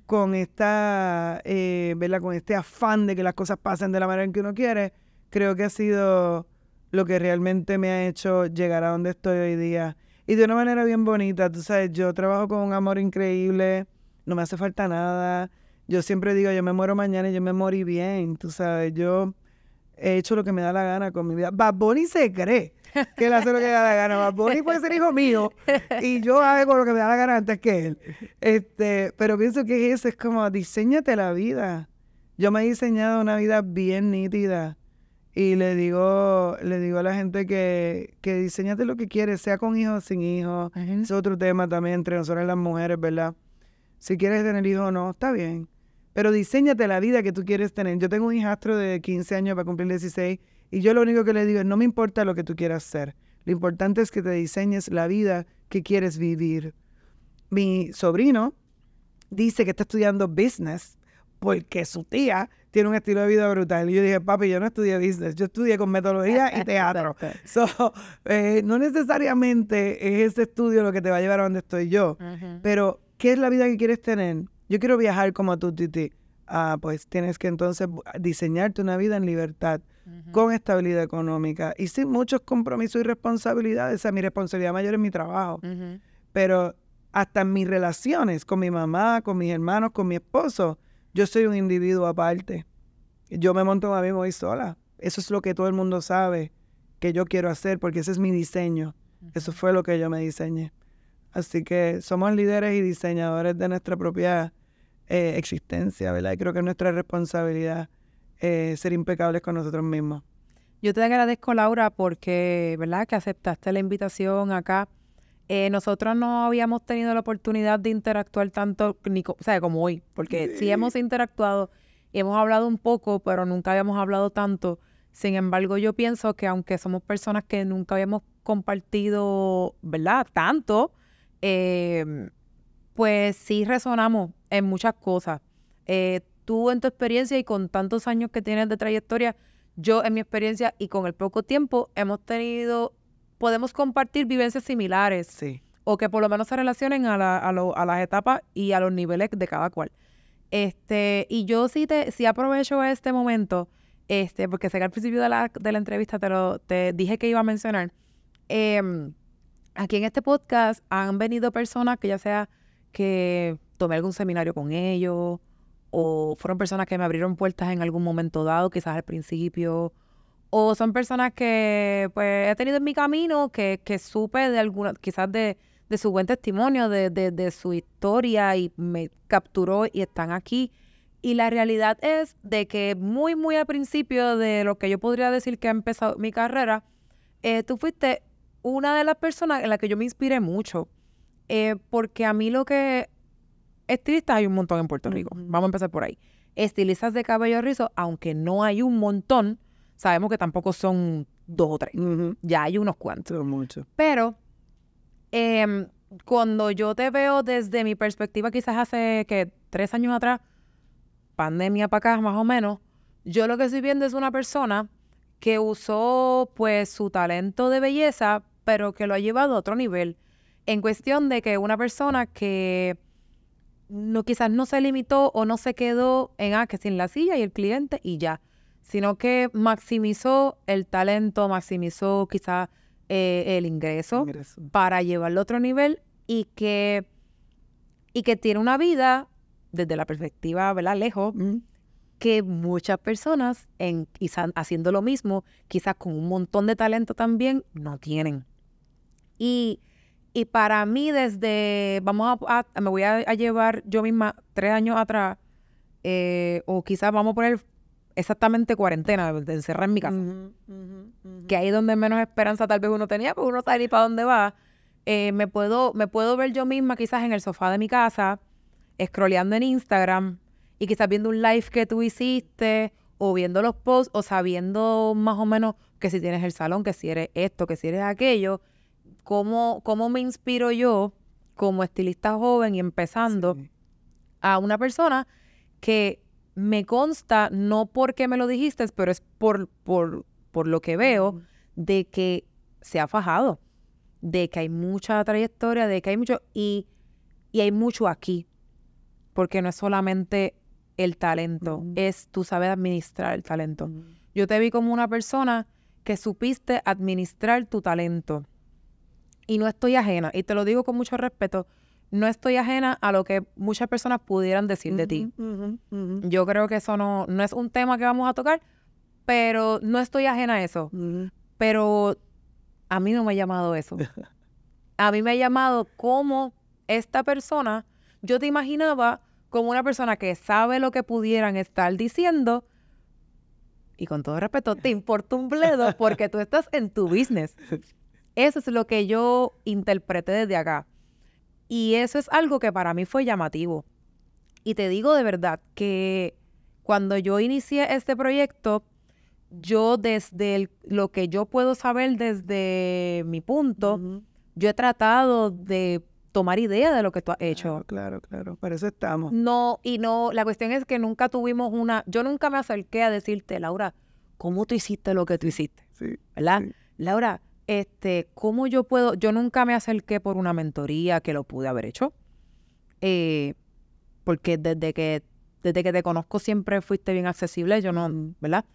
S2: con esta, eh, Con este afán de que las cosas pasen de la manera en que uno quiere, creo que ha sido lo que realmente me ha hecho llegar a donde estoy hoy día y de una manera bien bonita, tú sabes, yo trabajo con un amor increíble, no me hace falta nada. Yo siempre digo, yo me muero mañana y yo me morí bien, tú sabes, yo he hecho lo que me da la gana con mi vida. Bad Bunny se cree que él hace lo que le da la gana. Bad puede ser hijo mío y yo hago lo que me da la gana antes que él. Este, pero pienso que eso es como, diseñate la vida. Yo me he diseñado una vida bien nítida y le digo, le digo a la gente que, que diseñate lo que quieres, sea con hijos o sin hijos. Es otro tema también entre nosotras las mujeres, ¿verdad? Si quieres tener hijos o no, está bien. Pero diseñate la vida que tú quieres tener. Yo tengo un hijastro de 15 años para cumplir 16 y yo lo único que le digo es, no me importa lo que tú quieras hacer. Lo importante es que te diseñes la vida que quieres vivir. Mi sobrino dice que está estudiando business porque su tía tiene un estilo de vida brutal. Y yo dije, papi, yo no estudié business, yo estudié con metodología y teatro. so, eh, no necesariamente es ese estudio lo que te va a llevar a donde estoy yo, pero ¿qué es la vida que quieres tener? Yo quiero viajar como tú, Titi. Ah, pues tienes que entonces diseñarte una vida en libertad, con estabilidad económica y sin muchos compromisos y responsabilidades. O sea, mi responsabilidad mayor es mi trabajo. Pero hasta mis relaciones con mi mamá, con mis hermanos, con mi esposo, yo soy un individuo aparte. Yo me monto a mí y sola. Eso es lo que todo el mundo sabe que yo quiero hacer porque ese es mi diseño. Eso fue lo que yo me diseñé. Así que somos líderes y diseñadores de nuestra propia eh, existencia, ¿verdad? Y creo que es nuestra responsabilidad eh, ser impecables con nosotros mismos.
S1: Yo te agradezco, Laura, porque, ¿verdad?, que aceptaste la invitación acá. Eh, nosotros no habíamos tenido la oportunidad de interactuar tanto o sea, como hoy, porque sí. hemos interactuado y hemos hablado un poco, pero nunca habíamos hablado tanto. Sin embargo, yo pienso que aunque somos personas que nunca habíamos compartido, ¿verdad? Tanto, em, pues sí resonamos en muchas cosas. Eh, tú en tu experiencia y con tantos años que tienes de trayectoria, yo en mi experiencia y con el poco tiempo hemos tenido podemos compartir vivencias similares. Sí. O que por lo menos se relacionen a, la, las etapas y a los niveles de cada cual. Este, y yo sí te, aprovecho este momento, este, porque sé que al principio de la, entrevista te te dije que iba a mencionar. Em, aquí en este podcast han venido personas que ya sea que tomé algún seminario con ellos, o fueron personas que me abrieron puertas en algún momento dado, quizás al principio, o son personas que pues he tenido en mi camino que, que supe de alguna, quizás de, su buen testimonio, de, de, de, su historia y me capturó y están aquí. Y la realidad es de que muy, muy al principio de lo que yo podría decir que ha empezado mi carrera, eh, tú fuiste una de las personas en la que yo me inspiré mucho. Eh, porque a mí lo que... Estilistas hay un montón en Puerto Rico. Vamos a empezar por ahí. Estilistas de cabello rizo, aunque no hay un montón, sabemos que tampoco son dos o tres. Ya hay unos cuantos. Pero mucho. Em, pero cuando yo te veo desde mi perspectiva, quizás hace que tres años atrás, pandemia para acá más o menos, yo lo que estoy viendo es una persona que usó pues su talento de belleza, pero que lo ha llevado a otro nivel. En cuestión de que una persona que no, quizás no se limitó o no se quedó en, ah, que sin la silla y el cliente y ya sino que maximizó el talento, maximizó quizás eh, el ingreso, para llevarlo a otro nivel y que, y que tiene una vida desde la perspectiva, ¿verdad? Lejos, mm. que muchas personas en, quizás haciendo lo mismo, quizás con un montón de talento también, no tienen. Y, para mí desde, vamos a, me voy a, llevar yo misma tres años atrás, eh, o quizás vamos a poner exactamente cuarentena, de encerrar en mi casa. Que ahí donde menos esperanza tal vez uno tenía, pues uno sabe ni para dónde va. Eh, me, puedo, me puedo ver yo misma quizás en el sofá de mi casa, scrolleando en Instagram y quizás viendo un live que tú hiciste o viendo los posts o sabiendo más o menos que si tienes el salón, que si eres esto, que si eres aquello. ¿Cómo, cómo me inspiro yo como estilista joven y empezando a una persona que me consta, no porque me lo dijiste, pero es por, por, lo que veo, de que se ha fajado, de que hay mucha trayectoria, de que hay mucho, y, y hay mucho aquí, porque no es solamente el talento, es tú sabes administrar el talento. Yo te vi como una persona que supiste administrar tu talento. Y no estoy ajena, y te lo digo con mucho respeto, no estoy ajena a lo que muchas personas pudieran decir de ti. Yo creo que eso no, no es un tema que vamos a tocar, pero no estoy ajena a eso. Pero a mí no me ha llamado eso. a mí me ha llamado como esta persona, yo te imaginaba como una persona que sabe lo que pudieran estar diciendo, y con todo respeto, te importa un bledo porque tú estás en tu business. Eso es lo que yo interpreté desde acá. Y eso es algo que para mí fue llamativo. Y te digo de verdad que cuando yo inicié este proyecto, yo desde lo que yo puedo saber desde mi punto, yo he tratado de tomar idea de lo que tú has hecho. Claro, claro, para eso estamos. No, y no, la cuestión es que nunca tuvimos una, yo nunca me acerqué a decirte, Laura, ¿cómo tú hiciste lo que tú hiciste? Sí. ¿Verdad? Sí. Laura, este, cómo yo puedo, yo nunca me acerqué por una mentoría que lo pude haber hecho, eh, porque desde que, desde que te conozco siempre fuiste bien accesible, yo no, ¿verdad?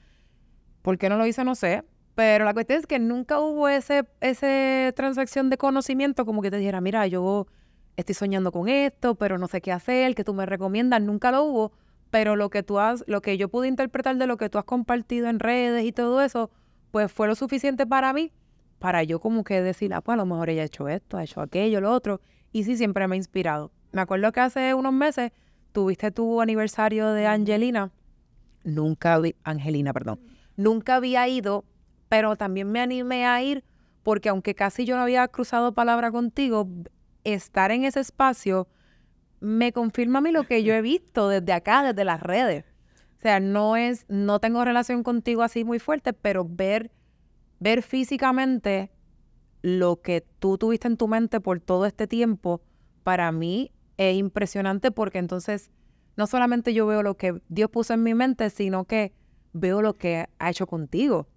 S1: ¿Por qué no lo hice? No sé, pero la cuestión es que nunca hubo ese, ese transacción de conocimiento como que te dijera, mira, yo estoy soñando con esto, pero no sé qué hacer, que tú me recomiendas, nunca lo hubo, pero lo que tú has, lo que yo pude interpretar de lo que tú has compartido en redes y todo eso, pues fue lo suficiente para mí para yo como que decir, ah, pues a lo mejor ella ha hecho esto, ha hecho aquello, lo otro. Y sí, siempre me ha inspirado. Me acuerdo que hace unos meses tuviste tu aniversario de Angelina. Nunca vi, Angelina, perdón. Nunca había ido, pero también me animé a ir porque aunque casi yo no había cruzado palabra contigo, estar en ese espacio me confirma a mí lo que yo he visto desde acá, desde las redes. O sea, no es, no tengo relación contigo así muy fuerte, pero ver ver físicamente lo que tú tuviste en tu mente por todo este tiempo, para mí es impresionante porque entonces no solamente yo veo lo que Dios puso en mi mente, sino que veo lo que ha hecho contigo.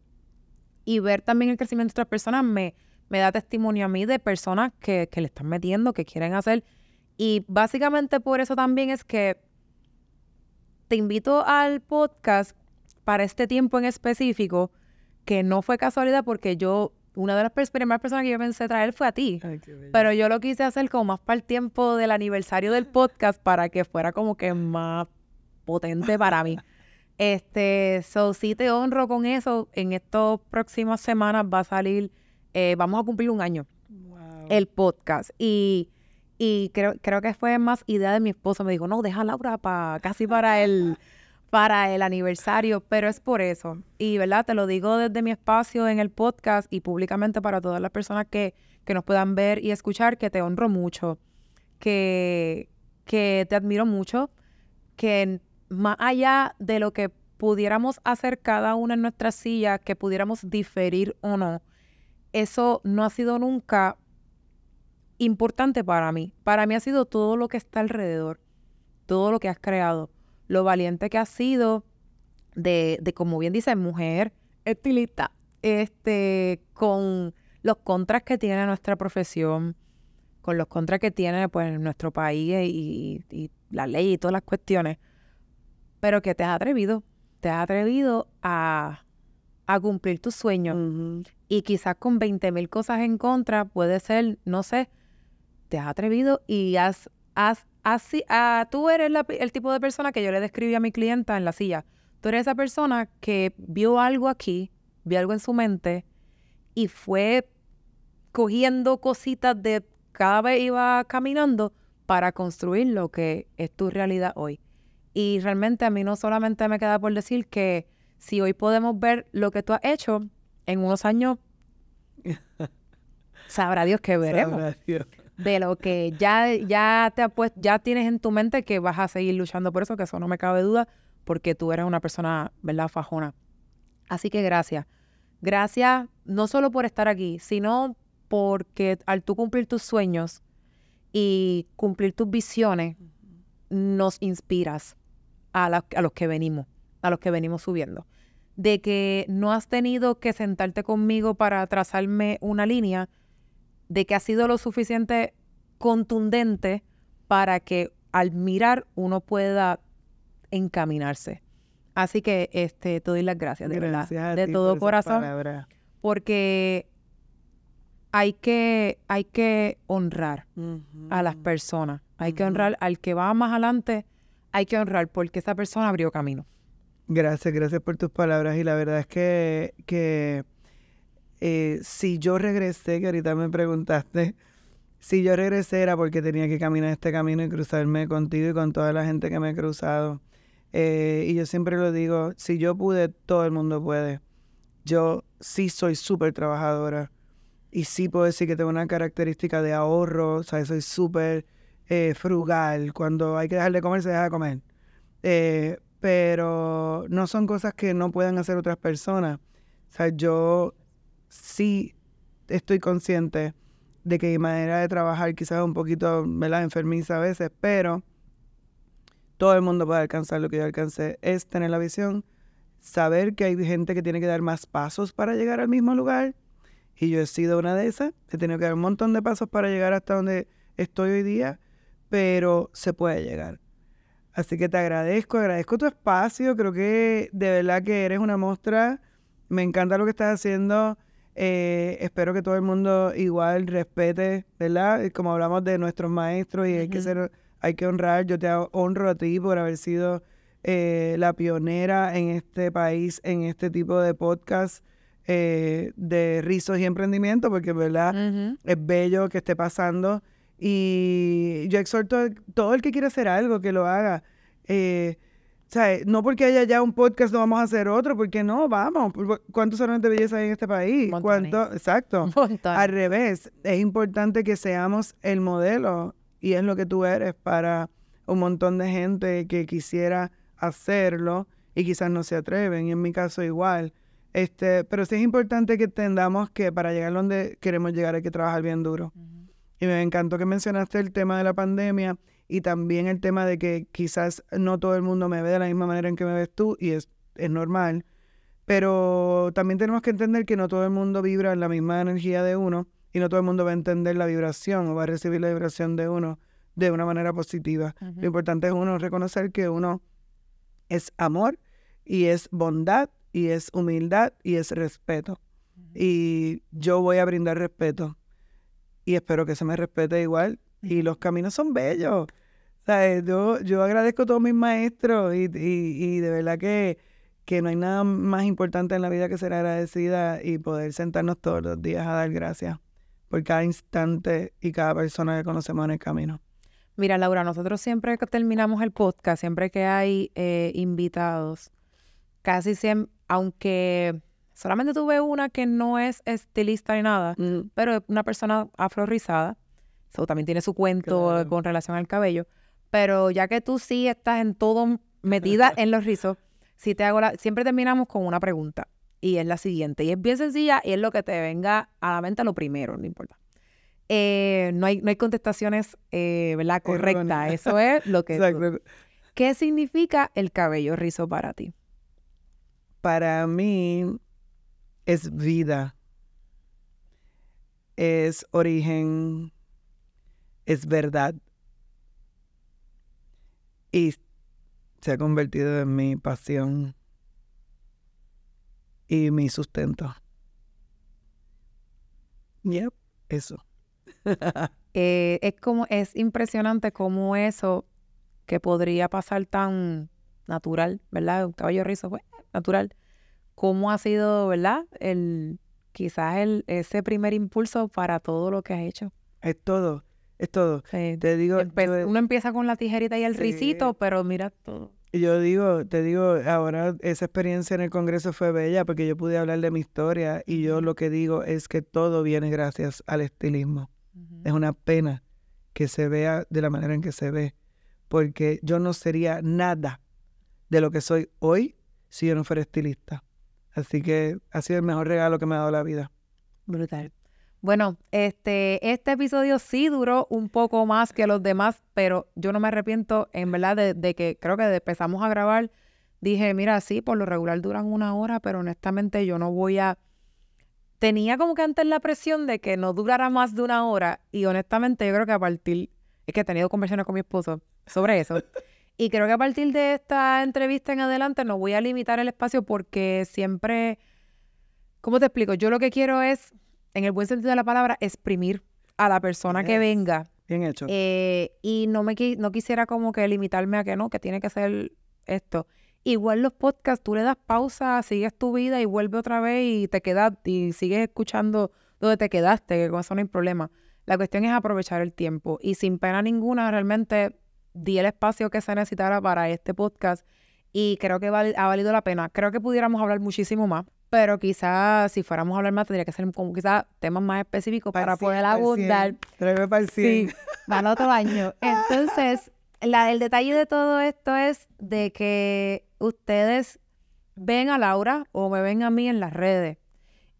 S1: Y ver también el crecimiento de otras personas me, me da testimonio a mí de personas que, que le están metiendo, que quieren hacer. Y básicamente por eso también es que te invito al podcast para este tiempo en específico, que no fue casualidad porque yo, una de las primeras personas que yo pensé traer fue a ti. pero yo lo quise hacer como más para el tiempo del aniversario del podcast para que fuera como que más potente para mí. Este, so sí te honro con eso. En estas próximas semanas va a salir, eh, vamos a cumplir un año el podcast. Y creo, creo que fue más idea de mi esposo. Me dijo, no, deja a Laura para casi para el para el aniversario, pero es por eso. Y, ¿verdad? Te lo digo desde mi espacio en el podcast y públicamente para todas las personas que, nos puedan ver y escuchar, que te honro mucho, que, que te admiro mucho, que más allá de lo que pudiéramos hacer cada una en nuestra silla, que pudiéramos diferir o no, eso no ha sido nunca importante para mí. Para mí ha sido todo lo que está alrededor, todo lo que has creado lo valiente que has sido de, como bien dice, mujer estilista, este, con los contras que tiene nuestra profesión, con los contras que tiene pues, nuestro país y, la ley y todas las cuestiones, pero que te has atrevido, te has atrevido a, a cumplir tus sueños. Y quizás con 20 mil cosas en contra, puede ser, no sé, te has atrevido y has, has Así, ah, tú eres el tipo de persona que yo le describí a mi clienta en la silla. Tú eres esa persona que vio algo aquí, vio algo en su mente y fue cogiendo cositas de cada vez iba caminando para construir lo que es tu realidad hoy. Y realmente a mí no solamente me queda por decir que si hoy podemos ver lo que tú has hecho, en unos años sabrá Dios que veremos de lo que ya, ya te ha puesto, ya tienes en tu mente que vas a seguir luchando por eso, que eso no me cabe duda, porque tú eres una persona, ¿verdad? Fajona. Así que gracias. Gracias no solo por estar aquí, sino porque al tú cumplir tus sueños y cumplir tus visiones, nos inspiras a, a los que venimos, a los que venimos subiendo. De que no has tenido que sentarte conmigo para trazarme una línea, de que ha sido lo suficiente contundente para que al mirar uno pueda encaminarse. Así que este, te doy las gracias, de verdad, de todo corazón, porque hay que, hay que honrar a las personas, hay que honrar al que va más adelante, hay que honrar porque esa persona abrió camino.
S2: Gracias, gracias por tus palabras y la verdad es que, que eh, si yo regresé, que ahorita me preguntaste, si yo regresé era porque tenía que caminar este camino y cruzarme contigo y con toda la gente que me he cruzado. Eh, y yo siempre lo digo, si yo pude, todo el mundo puede. Yo sí soy súper trabajadora y sí puedo decir que tengo una característica de ahorro, o sea, soy súper eh, frugal. Cuando hay que dejar de comer, se deja de comer. pero no son cosas que no puedan hacer otras personas. O sea, yo sí estoy consciente de que mi manera de trabajar quizás un poquito me la enfermiza a veces, pero todo el mundo puede alcanzar lo que yo alcancé. Es tener la visión, saber que hay gente que tiene que dar más pasos para llegar al mismo lugar. Y yo he sido una de esas. He tenido que dar un montón de pasos para llegar hasta donde estoy hoy día, pero se puede llegar. Así que te agradezco, agradezco tu espacio. Creo que de verdad que eres una muestra. Me encanta lo que estás haciendo eh, espero que todo el mundo igual respete, ¿verdad? Como hablamos de nuestros maestros y hay que ser, hay que honrar. Yo te honro a ti por haber sido eh, la pionera en este país en este tipo de podcast. Eh, de rizos y emprendimiento, porque verdad es bello que esté pasando. Y yo exhorto a todo el que quiera hacer algo que lo haga. O sea, no porque haya ya un podcast no vamos a hacer otro, porque no, vamos. Pues, ¿Cuántos salones de belleza hay en este país? ¿Cuánto? Exacto. Al revés, es importante que seamos el modelo y es lo que tú eres para un montón de gente que quisiera hacerlo y quizás no se atreven, y en mi caso igual. Este, pero sí es importante que entendamos que para llegar donde queremos llegar hay que trabajar bien duro. Y me encantó que mencionaste el tema de la pandemia y también el tema de que quizás no todo el mundo me ve de la misma manera en que me ves tú y es, es normal, pero también tenemos que entender que no todo el mundo vibra en la misma energía de uno y no todo el mundo va a entender la vibración o va a recibir la vibración de uno de una manera positiva. Lo importante es uno reconocer que uno es amor y es bondad y es humildad y es respeto. Y yo voy a brindar respeto y espero que se me respete igual y los caminos son bellos. ¿Sabes? Eh, yo, yo agradezco a todos mis maestros y, de verdad que, que, no hay nada más importante en la vida que ser agradecida y poder sentarnos todos los días a dar gracias por cada instante y cada persona que conocemos en el camino.
S1: Mira, Laura, nosotros siempre que terminamos el podcast, siempre que hay eh, invitados, casi siempre, aunque solamente tuve una que no es estilista ni nada, pero una persona afrorizada, también tiene su cuento con relación al cabello. Pero ya que tú sí estás en todo metida en los rizos, si te hago siempre terminamos con una pregunta y es la siguiente. Y es bien sencilla y es lo que te venga a la mente lo primero, no importa. Eh, no, hay, no hay contestaciones, eh, Correcta. Eso es lo que... Exacto. ¿Qué significa el cabello rizo para ti?
S2: Para mí es vida, es origen, es verdad y se ha convertido en mi pasión y mi sustento. Yep, eso.
S1: Eh, es como es impresionante cómo eso que podría pasar tan natural, ¿verdad? Un caballo rizo, pues, natural. ¿Cómo ha sido, verdad? El quizás el, ese primer impulso para todo lo que has hecho.
S2: Es todo. Es todo. Te digo,
S1: uno empieza con la tijerita y el risito, pero mira
S2: todo. Y yo digo, te digo, ahora esa experiencia en el Congreso fue bella porque yo pude hablar de mi historia y yo lo que digo es que todo viene gracias al estilismo. Es una pena que se vea de la manera en que se ve, porque yo no sería nada de lo que soy hoy si yo no fuera estilista. Así que ha sido el mejor regalo que me ha dado la vida. Brutal.
S1: Bueno, este, este episodio sí duró un poco más que los demás, pero yo no me arrepiento, en verdad, de, de que creo que empezamos a grabar. Dije, mira, sí, por lo regular duran una hora, pero honestamente yo no voy a tenía como que antes la presión de que no durara más de una hora y honestamente yo creo que a partir, es que he tenido conversaciones con mi esposo sobre eso y creo que a partir de esta entrevista en adelante no voy a limitar el espacio porque siempre, ¿cómo te explico? Yo lo que quiero es en el buen sentido de la palabra, exprimir a la persona que venga. Bien hecho. Eh, y no me no quisiera como que limitarme a que no, que tiene que ser esto. Igual los podcasts, tú le das pausa, sigues tu vida y vuelve otra vez y te quedas y sigues escuchando donde te quedaste, que con eso no hay problema. La cuestión es aprovechar el tiempo y sin pena ninguna realmente di el espacio que se necesitara para este podcast y creo que ha valido la pena. Creo que pudiéramos hablar muchísimo más pero quizás si fuéramos a hablar más tendría que ser como quizás temas más específicos para, poder abundar. Tráeme para el Sí, otro Entonces, el detalle de todo esto es de que ustedes ven a Laura o me ven a mí en las redes.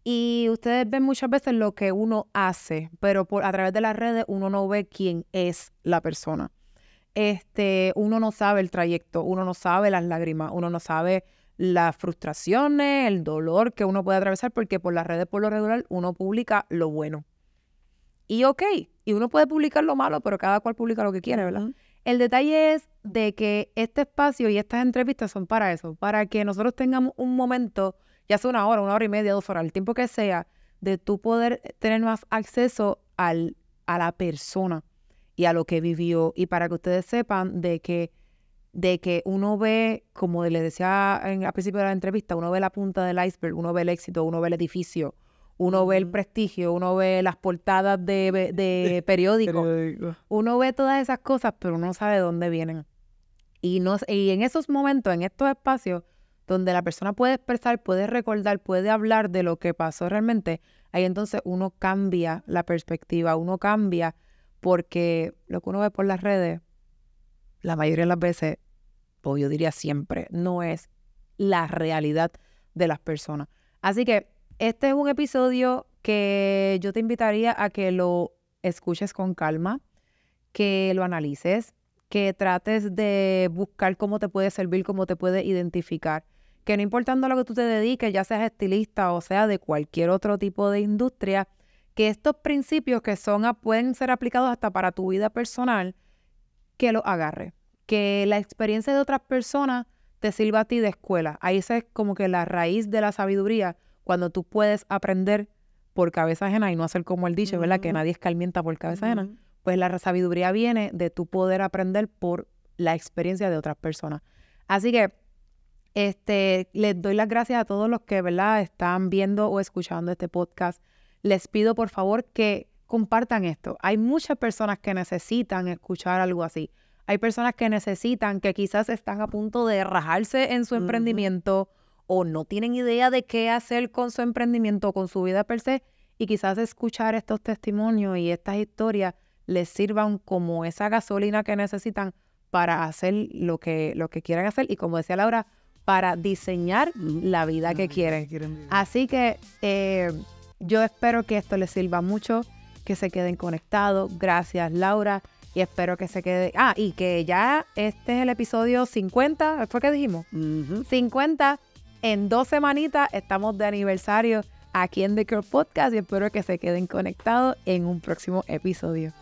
S1: Y ustedes ven muchas veces lo que uno hace, pero por, a través de las redes uno no ve quién es la persona. Este, uno no sabe el trayecto, uno no sabe las lágrimas, uno no sabe las frustraciones, el dolor que uno puede atravesar, porque por las redes por lo regular uno publica lo bueno. Y ok, y uno puede publicar lo malo, pero cada cual publica lo que quiere, ¿verdad? El detalle es de que este espacio y estas entrevistas son para eso, para que nosotros tengamos un momento, ya sea una hora, una hora y media, dos horas, el tiempo que sea, de tú poder tener más acceso al, a la persona y a lo que vivió. Y para que ustedes sepan de que de que uno ve, como les decía en, al principio de la entrevista, uno ve la punta del iceberg, uno ve el éxito, uno ve el edificio, uno ve el prestigio, uno ve las portadas de, periódicos, uno ve todas esas cosas, pero uno sabe dónde vienen. Y, no, y en esos momentos, en estos espacios donde la persona puede expresar, puede recordar, puede hablar de lo que pasó realmente, ahí entonces uno cambia la perspectiva, uno cambia porque lo que uno ve por las redes, la mayoría de las veces o yo diría siempre, no es la realidad de las personas. Así que este es un episodio que yo te invitaría a que lo escuches con calma, que lo analices, que trates de buscar cómo te puede servir, cómo te puede identificar. Que no importando lo que tú te dediques, ya seas estilista o sea de cualquier otro tipo de industria, que estos principios que son, pueden ser aplicados hasta para tu vida personal, que lo agarre que la experiencia de otras personas te sirva a ti de escuela. Ahí es como que la raíz de la sabiduría, cuando tú puedes aprender por cabeza ajena y no hacer como el dicho, ¿verdad? Que nadie escalmienta por cabeza ajena. Pues la sabiduría viene de tu poder aprender por la experiencia de otras personas. Así que este, les doy las gracias a todos los que, ¿verdad?, están viendo o escuchando este podcast. Les pido, por favor, que compartan esto. Hay muchas personas que necesitan escuchar algo así. Hay personas que necesitan, que quizás están a punto de rajarse en su emprendimiento o no tienen idea de qué hacer con su emprendimiento o con su vida per se. Y quizás escuchar estos testimonios y estas historias les sirvan como esa gasolina que necesitan para hacer lo que, lo que quieran hacer. Y como decía Laura, para diseñar la vida que quieren. Así que eh, yo espero que esto les sirva mucho, que se queden conectados. Gracias, Laura y espero que se quede. Ah, y que ya este es el episodio 50, ¿fue que dijimos? 50. En dos semanitas estamos de aniversario aquí en The Curl Podcast y espero que se queden conectados en un próximo episodio.